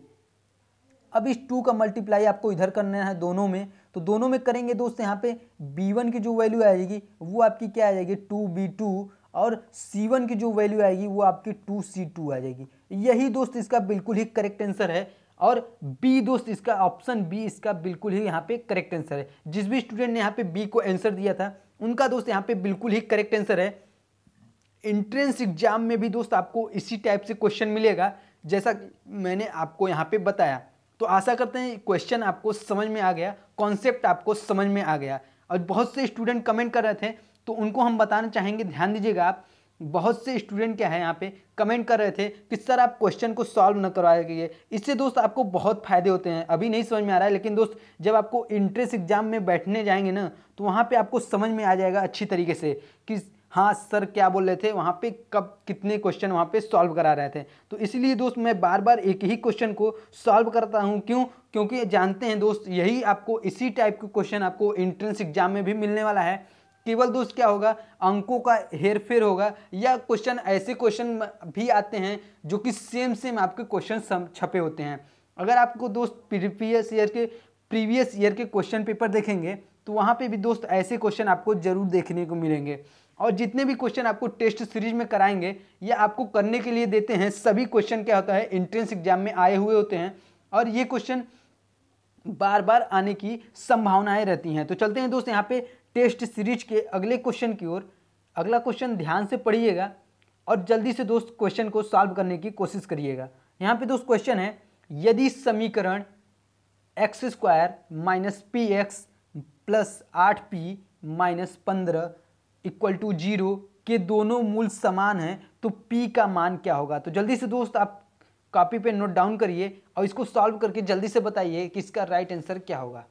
A: two इस टू का मल्टीप्लाई आपको इधर करना है दोनों में तो दोनों में करेंगे दोस्त यहाँ पे बी वन की जो वैल्यू आएगी वो आपकी क्या आ जाएगी to be to two C one की जो वैल्यू आएगी वो आपकी टू सी टू आ जाएगी यही दोस्त इसका बिल्कुल ही करेक्ट आंसर है और बी दोस्त इसका ऑप्शन बी इसका बिल्कुल ही यहाँ पे करेक्ट आंसर है जिस भी स्टूडेंट ने यहाँ पे बी को आंसर दिया था उनका दोस्त यहाँ पे बिल्कुल ही करेक्ट आंसर है एंट्रेंस एग्जाम में भी दोस्त आपको इसी टाइप से क्वेश्चन मिलेगा जैसा मैंने आपको यहाँ पे बताया तो आशा करते हैं क्वेश्चन आपको समझ में आ गया कॉन्सेप्ट आपको समझ में आ गया और बहुत से स्टूडेंट कमेंट कर रहे थे तो उनको हम बताना चाहेंगे ध्यान दीजिएगा आप बहुत से स्टूडेंट क्या है यहाँ पे कमेंट कर रहे थे कि सर आप क्वेश्चन को सॉल्व न करवाएंगे इससे दोस्त आपको बहुत फायदे होते हैं अभी नहीं समझ में आ रहा है लेकिन दोस्त जब आपको इंट्रेंस एग्जाम में बैठने जाएंगे ना तो वहाँ पे आपको समझ में आ जाएगा अच्छी तरीके से कि हाँ सर क्या बोल रहे थे वहाँ पे कब कितने क्वेश्चन वहाँ पे सॉल्व करा रहे थे तो इसलिए दोस्त मैं बार बार एक ही क्वेश्चन को सॉल्व करता हूँ क्यों क्योंकि जानते हैं दोस्त यही आपको इसी टाइप के क्वेश्चन आपको इंट्रेंस एग्जाम में भी मिलने वाला है केवल दोष क्या होगा अंकों का हेर फेर होगा या क्वेश्चन ऐसे क्वेश्चन भी आते हैं जो कि सेम सेम आपके क्वेश्चन छपे होते हैं अगर आपको दोस्त प्रीवियस ईयर के प्रीवियस ईयर के क्वेश्चन पेपर देखेंगे तो वहाँ पे भी दोस्त ऐसे क्वेश्चन आपको जरूर देखने को मिलेंगे और जितने भी क्वेश्चन आपको टेस्ट सीरीज में कराएंगे या आपको करने के लिए देते हैं सभी क्वेश्चन क्या होता है एंट्रेंस एग्जाम में आए हुए होते हैं और ये क्वेश्चन बार बार आने की संभावनाएं रहती हैं तो चलते हैं दोस्त यहाँ पे टेस्ट सीरीज के अगले क्वेश्चन की ओर अगला क्वेश्चन ध्यान से पढ़िएगा और जल्दी से दोस्त क्वेश्चन को सॉल्व करने की कोशिश करिएगा यहाँ पे दोस्त क्वेश्चन है यदि समीकरण X square minus P X plus आठ पी माइनस पंद्रह इक्वल टू जीरो के दोनों मूल समान हैं तो p का मान क्या होगा तो जल्दी से दोस्त आप कॉपी पे नोट डाउन करिए और इसको सॉल्व करके जल्दी से बताइए कि इसका राइट आंसर क्या होगा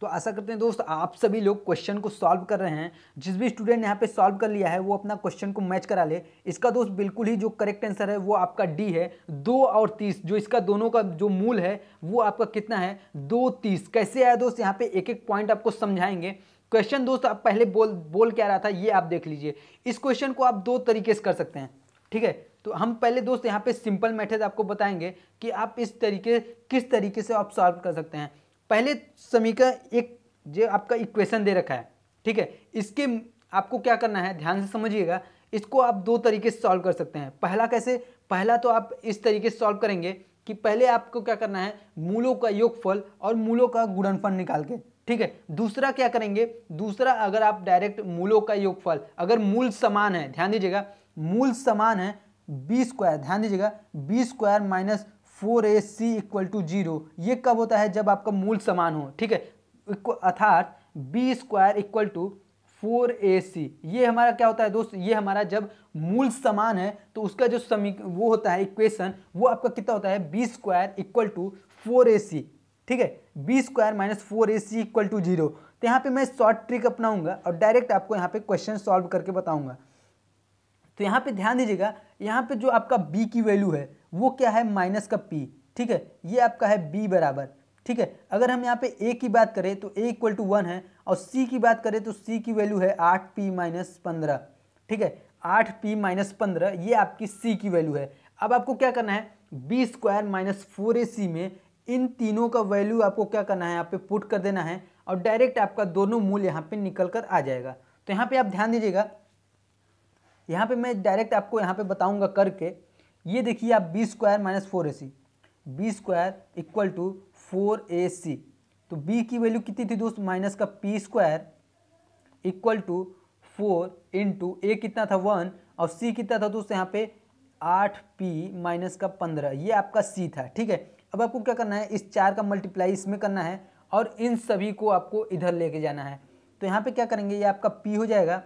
A: तो आशा करते हैं दोस्त आप सभी लोग क्वेश्चन को सॉल्व कर रहे हैं जिस भी स्टूडेंट ने यहाँ पे सॉल्व कर लिया है वो अपना क्वेश्चन को मैच करा ले इसका दोस्त बिल्कुल ही जो करेक्ट आंसर है वो आपका डी है दो और तीस जो इसका दोनों का जो मूल है वो आपका कितना है दो तीस कैसे आया दोस्त यहाँ पे एक एक पॉइंट आपको समझाएंगे क्वेश्चन दोस्त आप पहले बोल बोल क्या रहा था ये आप देख लीजिए इस क्वेश्चन को आप दो तरीके से कर सकते हैं ठीक है तो हम पहले दोस्त यहाँ पे सिंपल मेथड आपको बताएंगे कि आप इस तरीके किस तरीके से आप सॉल्व कर सकते हैं पहले समीकरण एक जो आपका इक्वेशन दे रखा है ठीक है इसके आपको क्या करना है ध्यान से समझिएगा इसको आप दो तरीके से सॉल्व कर सकते हैं पहला कैसे पहला तो आप इस तरीके से सॉल्व करेंगे कि पहले आपको क्या करना है मूलों का योगफल और मूलों का गुणनफल निकाल के ठीक है दूसरा क्या करेंगे दूसरा अगर आप डायरेक्ट मूलों का योगफल अगर मूल समान है ध्यान दीजिएगा मूल समान है बी स्क्वायर ध्यान दीजिएगा B square minus four A C equal to zero ये कब होता है जब आपका मूल समान हो ठीक है अर्थात B square equal to four A C ये हमारा क्या होता है दोस्त ये हमारा जब मूल समान है तो उसका जो समी वो होता है इक्वेशन वो आपका कितना होता है B square equal to four A C ठीक है B square minus four A C equal to zero तो यहाँ पे मैं शॉर्ट ट्रिक अपनाऊंगा और डायरेक्ट आपको यहाँ पे क्वेश्चन सॉल्व करके बताऊंगा तो यहाँ पे ध्यान दीजिएगा यहाँ पे जो आपका बी की वैल्यू है वो क्या है माइनस का पी ठीक है ये आपका है बी बराबर ठीक है अगर हम यहाँ पे ए की बात करें तो ए इक्वल टू वन है और सी की बात करें तो सी की वैल्यू है आठ पी माइनस पंद्रह ठीक है आठ पी माइनस पंद्रह ये आपकी सी की वैल्यू है अब आपको क्या करना है B square minus four A C में इन तीनों का वैल्यू आपको क्या करना है यहाँ पे पुट कर देना है और डायरेक्ट आपका दोनों मूल यहाँ पे निकल कर आ जाएगा तो यहाँ पे आप ध्यान दीजिएगा यहाँ पे मैं डायरेक्ट आपको यहाँ पे बताऊंगा करके ये देखिए आप B square minus four A C B square equal to four A C तो बी की वैल्यू कितनी थी दोस्त माइनस का P square equal to four into A कितना था वन और सी कितना था दोस्त यहाँ पे आठ पी माइनस का पंद्रह ये आपका सी था ठीक है अब आपको क्या करना है इस चार का मल्टीप्लाई इसमें करना है और इन सभी को आपको इधर लेके जाना है तो यहाँ पे क्या करेंगे ये आपका पी हो जाएगा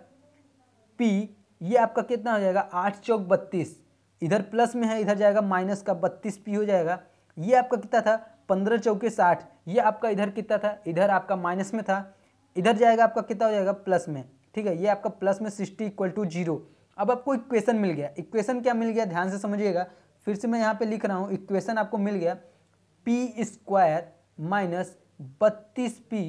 A: पी ये आपका कितना हो जाएगा आठ चौक बत्तीस इधर प्लस में है इधर जाएगा माइनस का बत्तीस पी हो जाएगा ये आपका कितना था पंद्रह चौके साठ ये आपका इधर कितना था इधर आपका माइनस में था इधर जाएगा आपका कितना हो जाएगा प्लस में ठीक है ये आपका प्लस में सिक्सटी इक्वल टू जीरो अब आपको इक्वेशन मिल गया इक्वेशन क्या मिल गया ध्यान से समझिएगा फिर से मैं यहाँ पे लिख रहा हूँ इक्वेशन आपको मिल गया पी स्क्वायर माइनस बत्तीस P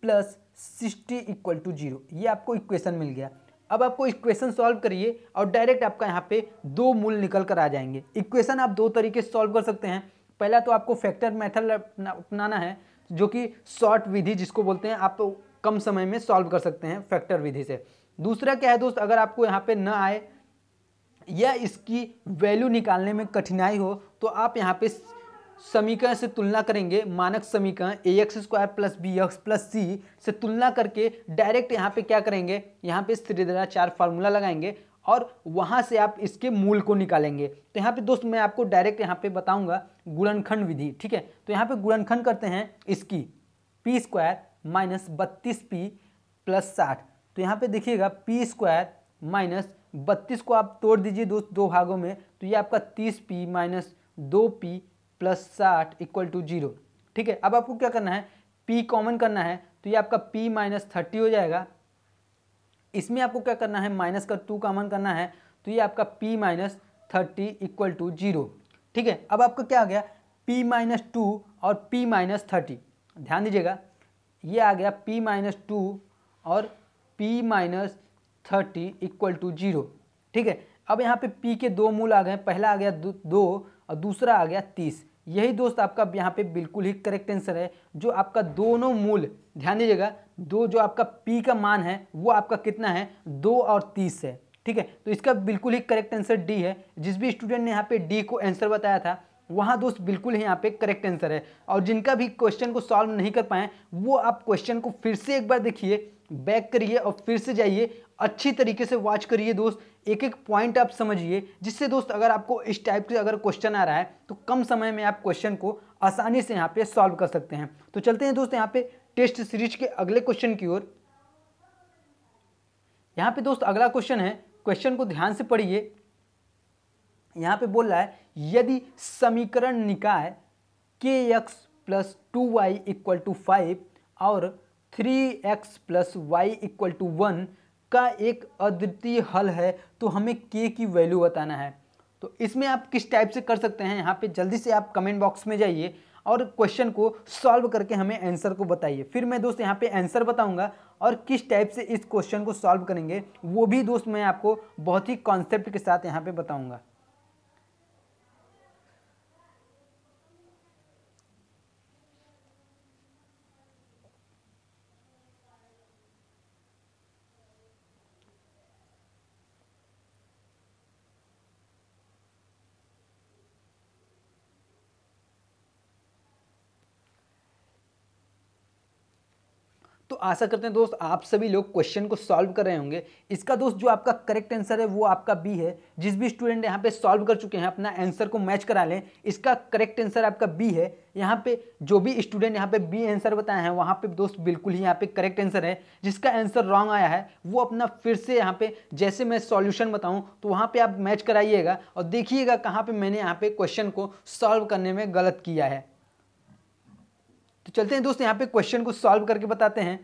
A: plus sixty equal to zero ये आपको इक्वेशन मिल गया अब आपको इक्वेशन सॉल्व करिए और डायरेक्ट आपका यहाँ पे दो मूल निकल कर आ जाएंगे इक्वेशन आप दो तरीके से सॉल्व कर सकते हैं पहला तो आपको फैक्टर मेथड अपनाना है जो कि शॉर्ट विधि जिसको बोलते हैं आप तो कम समय में सॉल्व कर सकते हैं फैक्टर विधि से दूसरा क्या है दोस्त अगर आपको यहाँ पर न आए या इसकी वैल्यू निकालने में कठिनाई हो तो आप यहाँ पे समीकरण से तुलना करेंगे मानक समीकरण A X square plus B X plus C से तुलना करके डायरेक्ट यहाँ पे क्या करेंगे यहाँ पे चार फार्मूला लगाएंगे और वहाँ से आप इसके मूल को निकालेंगे तो यहाँ पे दोस्त मैं आपको डायरेक्ट यहाँ पे बताऊँगा गुणनखंड विधि ठीक है तो यहाँ पे गुणनखंड करते हैं इसकी पी स्क्वायर माइनस बत्तीस पी प्लस साठ तो यहाँ पे देखिएगा पी स्क्वायर माइनस बत्तीस को आप तोड़ दीजिए दोस्त दो भागों में तो ये आपका तीस पी माइनस दो पी प्लस साठ इक्वल टू जीरो ठीक है अब आपको क्या करना है पी कॉमन करना है तो ये आपका पी माइनस थर्टी हो जाएगा इसमें आपको क्या करना है माइनस का टू कॉमन करना है तो ये आपका P minus thirty equal to zero ठीक है अब आपका क्या आ गया पी माइनस टू और पी माइनस थर्टी ध्यान दीजिएगा ये आ गया पी माइनस टू और P minus thirty equal to zero ठीक है अब यहाँ पे पी के दो मूल आ गए पहला आ गया दो और दूसरा आ गया तीस यही दोस्त आपका यहाँ पे बिल्कुल ही करेक्ट आंसर है जो आपका दोनों मूल ध्यान दीजिएगा दो जो आपका पी का मान है वो आपका कितना है दो और तीस है ठीक है तो इसका बिल्कुल ही करेक्ट आंसर डी है जिस भी स्टूडेंट ने यहाँ पे डी को आंसर बताया था वहाँ दोस्त बिल्कुल ही यहाँ पे करेक्ट आंसर है और जिनका भी क्वेश्चन को सॉल्व नहीं कर पाए वो आप क्वेश्चन को फिर से एक बार देखिए बैक करिए और फिर से जाइए अच्छी तरीके से वॉच करिए दोस्त एक एक पॉइंट आप समझिए जिससे दोस्त अगर आपको इस टाइप के अगर क्वेश्चन आ रहा है तो कम समय में आप क्वेश्चन को आसानी से यहाँ पे सॉल्व कर सकते हैं तो चलते हैं दोस्त यहाँ पे टेस्ट सीरीज के अगले क्वेश्चन की ओर यहाँ पे दोस्त अगला क्वेश्चन है क्वेश्चन को ध्यान से पढ़िए यहाँ पे बोल रहा है यदि समीकरण निकाय के X plus two Y equal to five और three X plus Y equal to one इसका एक अद्वितीय हल है तो हमें के की वैल्यू बताना है तो इसमें आप किस टाइप से कर सकते हैं यहाँ पे जल्दी से आप कमेंट बॉक्स में जाइए और क्वेश्चन को सॉल्व करके हमें आंसर को बताइए फिर मैं दोस्त यहाँ पे आंसर बताऊंगा और किस टाइप से इस क्वेश्चन को सॉल्व करेंगे वो भी दोस्त मैं आपको बहुत ही कॉन्सेप्ट के साथ यहाँ पे बताऊंगा आशा करते हैं दोस्त आप सभी लोग क्वेश्चन को सॉल्व कर रहे होंगे इसका दोस्त जो आपका करेक्ट आंसर है वो आपका बी है जिस भी स्टूडेंट यहाँ पे सॉल्व कर चुके हैं अपना आंसर को मैच करा लें इसका करेक्ट आंसर आपका बी है यहाँ पे जो भी स्टूडेंट यहाँ पे बी आंसर बताए हैं वहाँ पे दोस्त बिल्कुल ही यहाँ पे करेक्ट आंसर है जिसका आंसर रॉन्ग आया है वो अपना फिर से यहाँ पे जैसे मैं सॉल्यूशन बताऊँ तो वहाँ पे आप मैच कराइएगा और देखिएगा कहाँ पे मैंने यहाँ पे क्वेश्चन को सॉल्व करने में गलत किया है तो चलते हैं दोस्त यहाँ पे क्वेश्चन को सॉल्व करके बताते हैं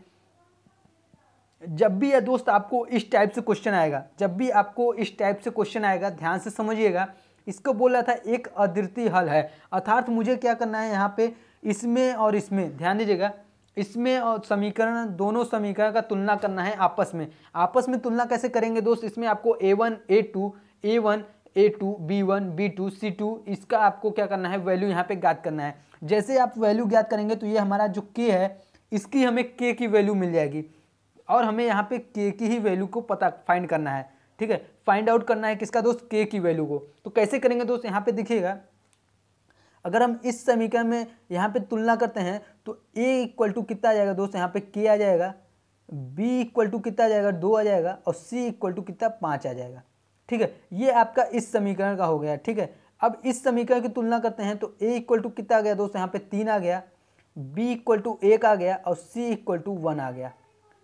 A: जब भी यह दोस्त आपको इस टाइप से क्वेश्चन आएगा जब भी आपको इस टाइप से क्वेश्चन आएगा ध्यान से समझिएगा इसको बोला था एक अद्वितीय हल है अर्थात मुझे क्या करना है यहाँ पे इसमें और इसमें ध्यान दीजिएगा इसमें और समीकरण दोनों समीकरण का तुलना करना है आपस में आपस में तुलना कैसे करेंगे दोस्त इसमें आपको A one A two A one A two B one B two C two इसका आपको क्या करना है वैल्यू यहाँ पे ज्ञात करना है जैसे आप वैल्यू ज्ञात करेंगे तो ये हमारा जो के है इसकी हमें के की वैल्यू मिल जाएगी और हमें यहाँ पे के की ही वैल्यू को पता फाइंड करना है ठीक है फाइंड आउट करना है किसका दोस्त के की वैल्यू को तो कैसे करेंगे दोस्त यहाँ पे देखिएगा अगर हम इस समीकरण में यहाँ पे तुलना करते हैं तो ए इक्वल टू कितना आ जाएगा दोस्त यहाँ पे के आ जाएगा बी इक्वल टू कितना आ जाएगा दो आ जाएगा और सी इक्वल टू कितना पाँच आ जाएगा ठीक है ये आपका इस समीकरण का हो गया ठीक है अब इस समीकरण की तुलना करते हैं तो ए इक्वल टू कितना आ गया दोस्त यहाँ पे तीन आ गया बी इक्वल टू एक आ गया और सी इक्वल टू वन आ गया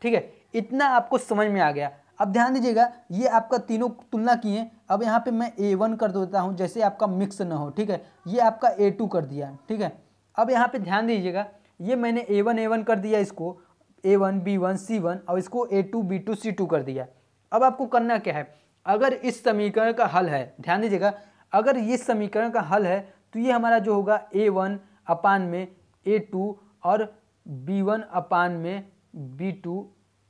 A: ठीक है इतना आपको समझ में आ गया अब ध्यान दीजिएगा ये आपका तीनों तुलना किए अब यहाँ पे मैं ए वन कर देता हूँ जैसे आपका मिक्स ना हो ठीक है ये आपका ए टू कर दिया ठीक है अब यहाँ पे ध्यान दीजिएगा ये मैंने ए वन ए वन कर दिया इसको A one B one C one और इसको A two B two C two कर दिया अब आपको करना क्या है अगर इस समीकरण का हल है ध्यान दीजिएगा अगर ये समीकरण का हल है तो ये हमारा जो होगा ए वन अपान में ए टू और बी वन अपान में बी टू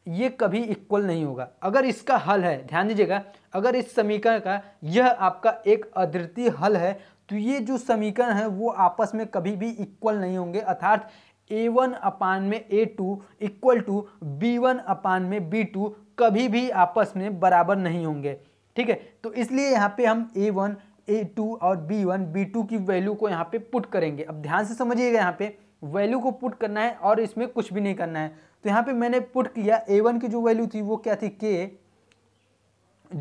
A: ये कभी इक्वल नहीं होगा अगर इसका हल है ध्यान दीजिएगा अगर इस समीकरण का यह आपका एक अद्वितीय हल है तो ये जो समीकरण है वो आपस में कभी भी इक्वल नहीं होंगे अर्थात ए वन अपान में A two equal to B one अपान में बी टू कभी भी आपस में बराबर नहीं होंगे ठीक है तो इसलिए यहाँ पे हम ए वन ए टू और बी वन बी टू की वैल्यू को यहाँ पे पुट करेंगे अब ध्यान से समझिएगा यहाँ पे वैल्यू को पुट करना है और इसमें कुछ भी नहीं करना है तो यहाँ पे मैंने पुट किया ए वन की जो वैल्यू थी वो क्या थी के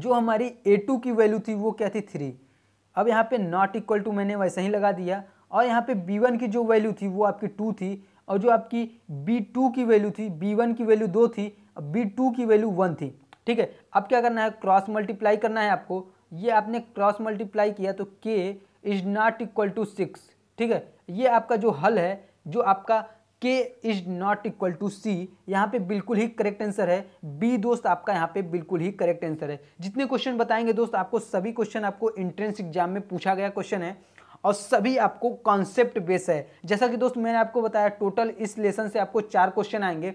A: जो हमारी ए टू की वैल्यू थी वो क्या थी थ्री अब यहाँ पे नॉट इक्वल टू मैंने वैसे ही लगा दिया और यहाँ पे बी वन की जो वैल्यू थी वो आपकी टू थी और जो आपकी बी टू की वैल्यू थी बी वन की वैल्यू दो थी और बी टू की वैल्यू वन थी ठीक है अब क्या करना है क्रॉस मल्टीप्लाई करना है आपको ये आपने क्रॉस मल्टीप्लाई किया तो K is not equal to six ठीक है ये आपका जो हल है जो आपका K is not equal to C यहाँ पे बिल्कुल ही करेक्ट आंसर है बी दोस्त आपका यहाँ पे बिल्कुल ही करेक्ट आंसर है जितने क्वेश्चन बताएंगे दोस्त आपको सभी क्वेश्चन आपको एंट्रेंस एग्जाम में पूछा गया क्वेश्चन है और सभी आपको कॉन्सेप्ट बेस है जैसा कि दोस्त मैंने आपको बताया टोटल इस लेसन से आपको चार क्वेश्चन आएंगे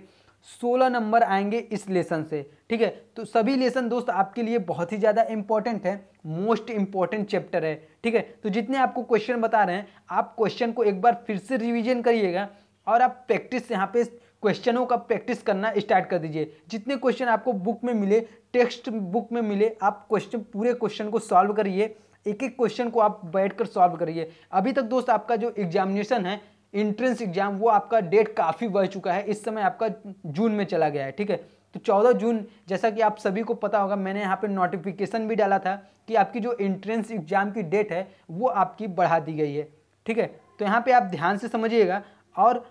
A: सोलह नंबर आएंगे इस लेसन से ठीक है तो सभी लेसन दोस्त आपके लिए बहुत ही ज़्यादा इंपॉर्टेंट है मोस्ट इंपॉर्टेंट चैप्टर है ठीक है तो जितने आपको क्वेश्चन बता रहे हैं आप क्वेश्चन को एक बार फिर से रिवीजन करिएगा और आप प्रैक्टिस यहाँ पे क्वेश्चनों का प्रैक्टिस करना स्टार्ट कर दीजिए जितने क्वेश्चन आपको बुक में मिले टेक्स्ट बुक में मिले आप क्वेश्चन पूरे क्वेश्चन को सॉल्व करिए एक एक क्वेश्चन को आप बैठ कर सॉल्व करिए अभी तक दोस्त आपका जो एग्जामिनेशन है इंट्रेंस एग्जाम वो आपका डेट काफ़ी बढ़ चुका है इस समय आपका जून में चला गया है ठीक है तो 14 जून जैसा कि आप सभी को पता होगा मैंने यहाँ पे नोटिफिकेशन भी डाला था कि आपकी जो इंट्रेंस एग्जाम की डेट है वो आपकी बढ़ा दी गई है ठीक है तो यहाँ पे आप ध्यान से समझिएगा और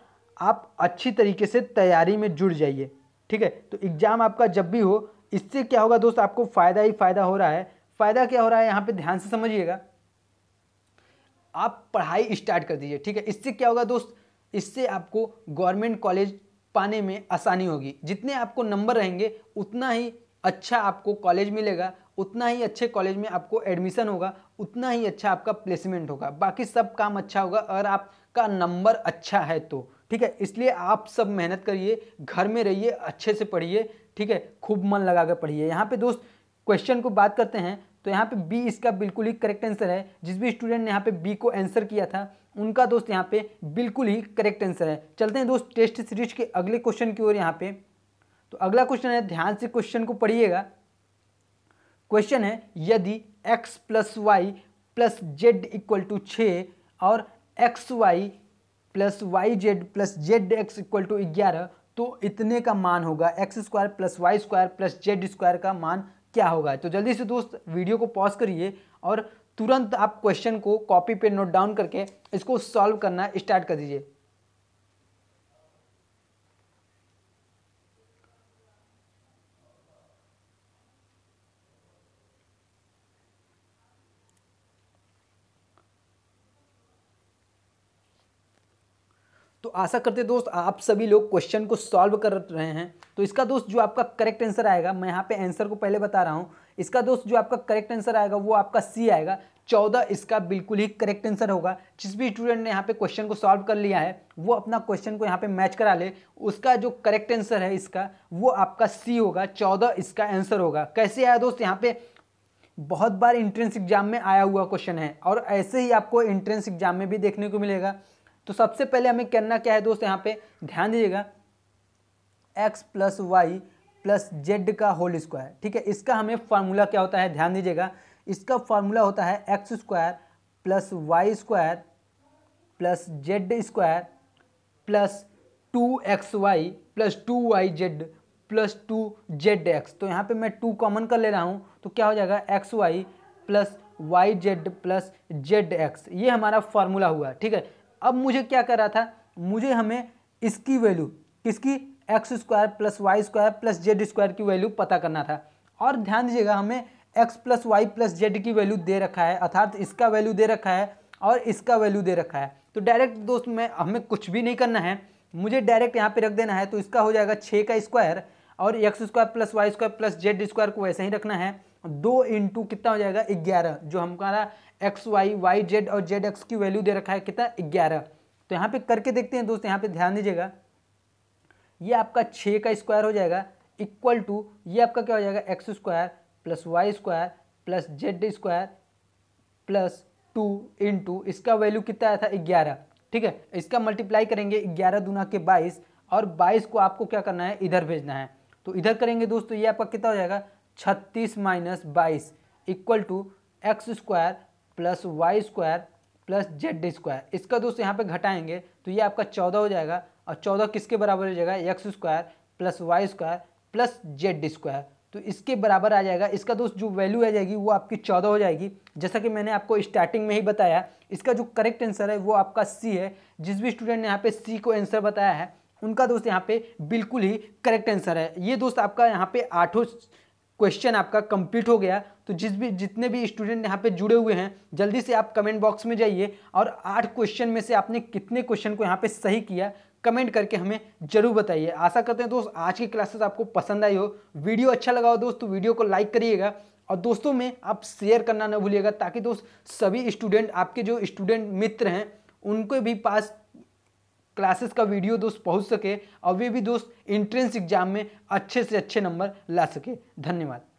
A: आप अच्छी तरीके से तैयारी में जुड़ जाइए ठीक है तो एग्ज़ाम आपका जब भी हो इससे क्या होगा दोस्त आपको फ़ायदा ही फ़ायदा हो रहा है फ़ायदा क्या हो रहा है यहाँ पे ध्यान से समझिएगा आप पढ़ाई स्टार्ट कर दीजिए ठीक है इससे क्या होगा दोस्त इससे आपको गवर्नमेंट कॉलेज पाने में आसानी होगी जितने आपको नंबर रहेंगे उतना ही अच्छा आपको कॉलेज मिलेगा उतना ही अच्छे कॉलेज में आपको एडमिशन होगा उतना ही अच्छा आपका प्लेसमेंट होगा बाकी सब काम अच्छा होगा अगर आपका नंबर अच्छा है तो ठीक है इसलिए आप सब मेहनत करिए घर में रहिए अच्छे से पढ़िए ठीक है खूब मन लगा कर पढ़िए यहाँ पे दोस्त क्वेश्चन को बात करते हैं तो यहाँ पे बी इसका बिल्कुल ही करेक्ट आंसर है जिस भी स्टूडेंट ने यहाँ पे बी को आंसर किया था उनका दोस्त यहाँ पे बिल्कुल ही करेक्ट आंसर है चलते हैं दोस्त टेस्ट सीरीज के अगले क्वेश्चन की ओर यहाँ पे तो अगला क्वेश्चन है ध्यान से क्वेश्चन को पढ़िएगा क्वेश्चन है यदि X plus Y plus Z equal to छः और X Y plus Y Z plus Z X equal to ग्यारह तो इतने का मान होगा X square plus Y square plus Z square का मान क्या होगा तो जल्दी से दोस्त वीडियो को पॉज करिए और तुरंत आप क्वेश्चन को कॉपी पे नोट डाउन करके इसको सॉल्व करना स्टार्ट कर दीजिए आशा करते दोस्त आप सभी लोग क्वेश्चन को सॉल्व कर रहे हैं तो इसका दोस्त जो आपका करेक्ट आंसर आएगा मैं यहाँ पे आंसर को पहले बता रहा हूँ इसका दोस्त जो आपका करेक्ट आंसर आएगा वो आपका सी आएगा चौदह इसका बिल्कुल ही करेक्ट आंसर होगा जिस भी स्टूडेंट ने यहाँ पे क्वेश्चन को सॉल्व कर लिया है वो अपना क्वेश्चन को यहाँ पे मैच करा ले उसका जो करेक्ट आंसर है इसका वो आपका सी होगा चौदह इसका आंसर होगा कैसे आया दोस्त यहाँ पे बहुत बार इंट्रेंस एग्जाम में आया हुआ क्वेश्चन है और ऐसे ही आपको इंट्रेंस एग्जाम में भी देखने को मिलेगा तो सबसे पहले हमें करना क्या है दोस्त यहाँ पे ध्यान दीजिएगा X plus Y plus Z का होल स्क्वायर ठीक है इसका हमें फार्मूला क्या होता है ध्यान दीजिएगा इसका फार्मूला होता है X square plus Y square plus Z square plus two X Y plus two Y Z plus two Z X तो यहाँ पे मैं टू कॉमन कर ले रहा हूँ तो क्या हो जाएगा X Y plus Y Z plus Z X ये हमारा फार्मूला हुआ ठीक है अब मुझे क्या कर रहा था मुझे हमें इसकी वैल्यू किसकी X square plus Y square plus Z square की वैल्यू पता करना था और ध्यान दीजिएगा हमें X plus Y plus Z की वैल्यू दे रखा है अर्थात इसका वैल्यू दे रखा है और इसका वैल्यू दे रखा है तो डायरेक्ट दोस्त में हमें कुछ भी नहीं करना है मुझे डायरेक्ट यहाँ पे रख देना है तो इसका हो जाएगा छः का स्क्वायर और X square plus Y square plus Z square को वैसे ही रखना है दो इंटू कितना हो जाएगा ग्यारह जो हमारा एक्स वाई वाई जेड और जेड एक्स की वैल्यू दे रखा है कितना ग्यारह तो यहाँ पे करके देखते हैं दोस्तों यहाँ पे ध्यान दीजिएगा ये आपका छः का स्क्वायर हो जाएगा इक्वल टू ये आपका क्या हो जाएगा X square plus Y square plus Z square plus two into इसका वैल्यू कितना आया था ग्यारह ठीक है इसका मल्टीप्लाई करेंगे ग्यारह दुना के बाईस और बाईस को आपको क्या करना है इधर भेजना है तो इधर करेंगे दोस्तों ये आपका कितना हो जाएगा छत्तीस माइनस बाईस equal to X square plus Y square plus Z square इसका दोस्त यहाँ पे घटाएंगे तो ये आपका चौदह हो जाएगा और चौदह किसके बराबर हो जाएगा X square plus Y square plus Z square तो इसके बराबर आ जाएगा इसका दोस्त जो वैल्यू आ जाएगी वो आपकी चौदह हो जाएगी जैसा कि मैंने आपको स्टार्टिंग में ही बताया इसका जो करेक्ट आंसर है वो आपका सी है जिस भी स्टूडेंट ने यहाँ पे सी को आंसर बताया है उनका दोस्त यहाँ पे बिल्कुल ही करेक्ट आंसर है ये दोस्त आपका यहाँ पे आठों क्वेश्चन आपका कंप्लीट हो गया तो जिस भी जितने भी स्टूडेंट यहाँ पे जुड़े हुए हैं जल्दी से आप कमेंट बॉक्स में जाइए और आठ क्वेश्चन में से आपने कितने क्वेश्चन को यहाँ पे सही किया कमेंट करके हमें जरूर बताइए आशा करते हैं दोस्त आज की क्लासेस आपको पसंद आई हो वीडियो अच्छा लगा हो दोस्त तो वीडियो को लाइक करिएगा और दोस्तों में आप शेयर करना ना भूलिएगा ताकि दोस्त सभी स्टूडेंट आपके जो स्टूडेंट मित्र हैं उनके भी पास क्लासेस का वीडियो दोस्त पहुंच सके और वे भी दोस्त इंट्रेंस एग्जाम में अच्छे से अच्छे नंबर ला सके धन्यवाद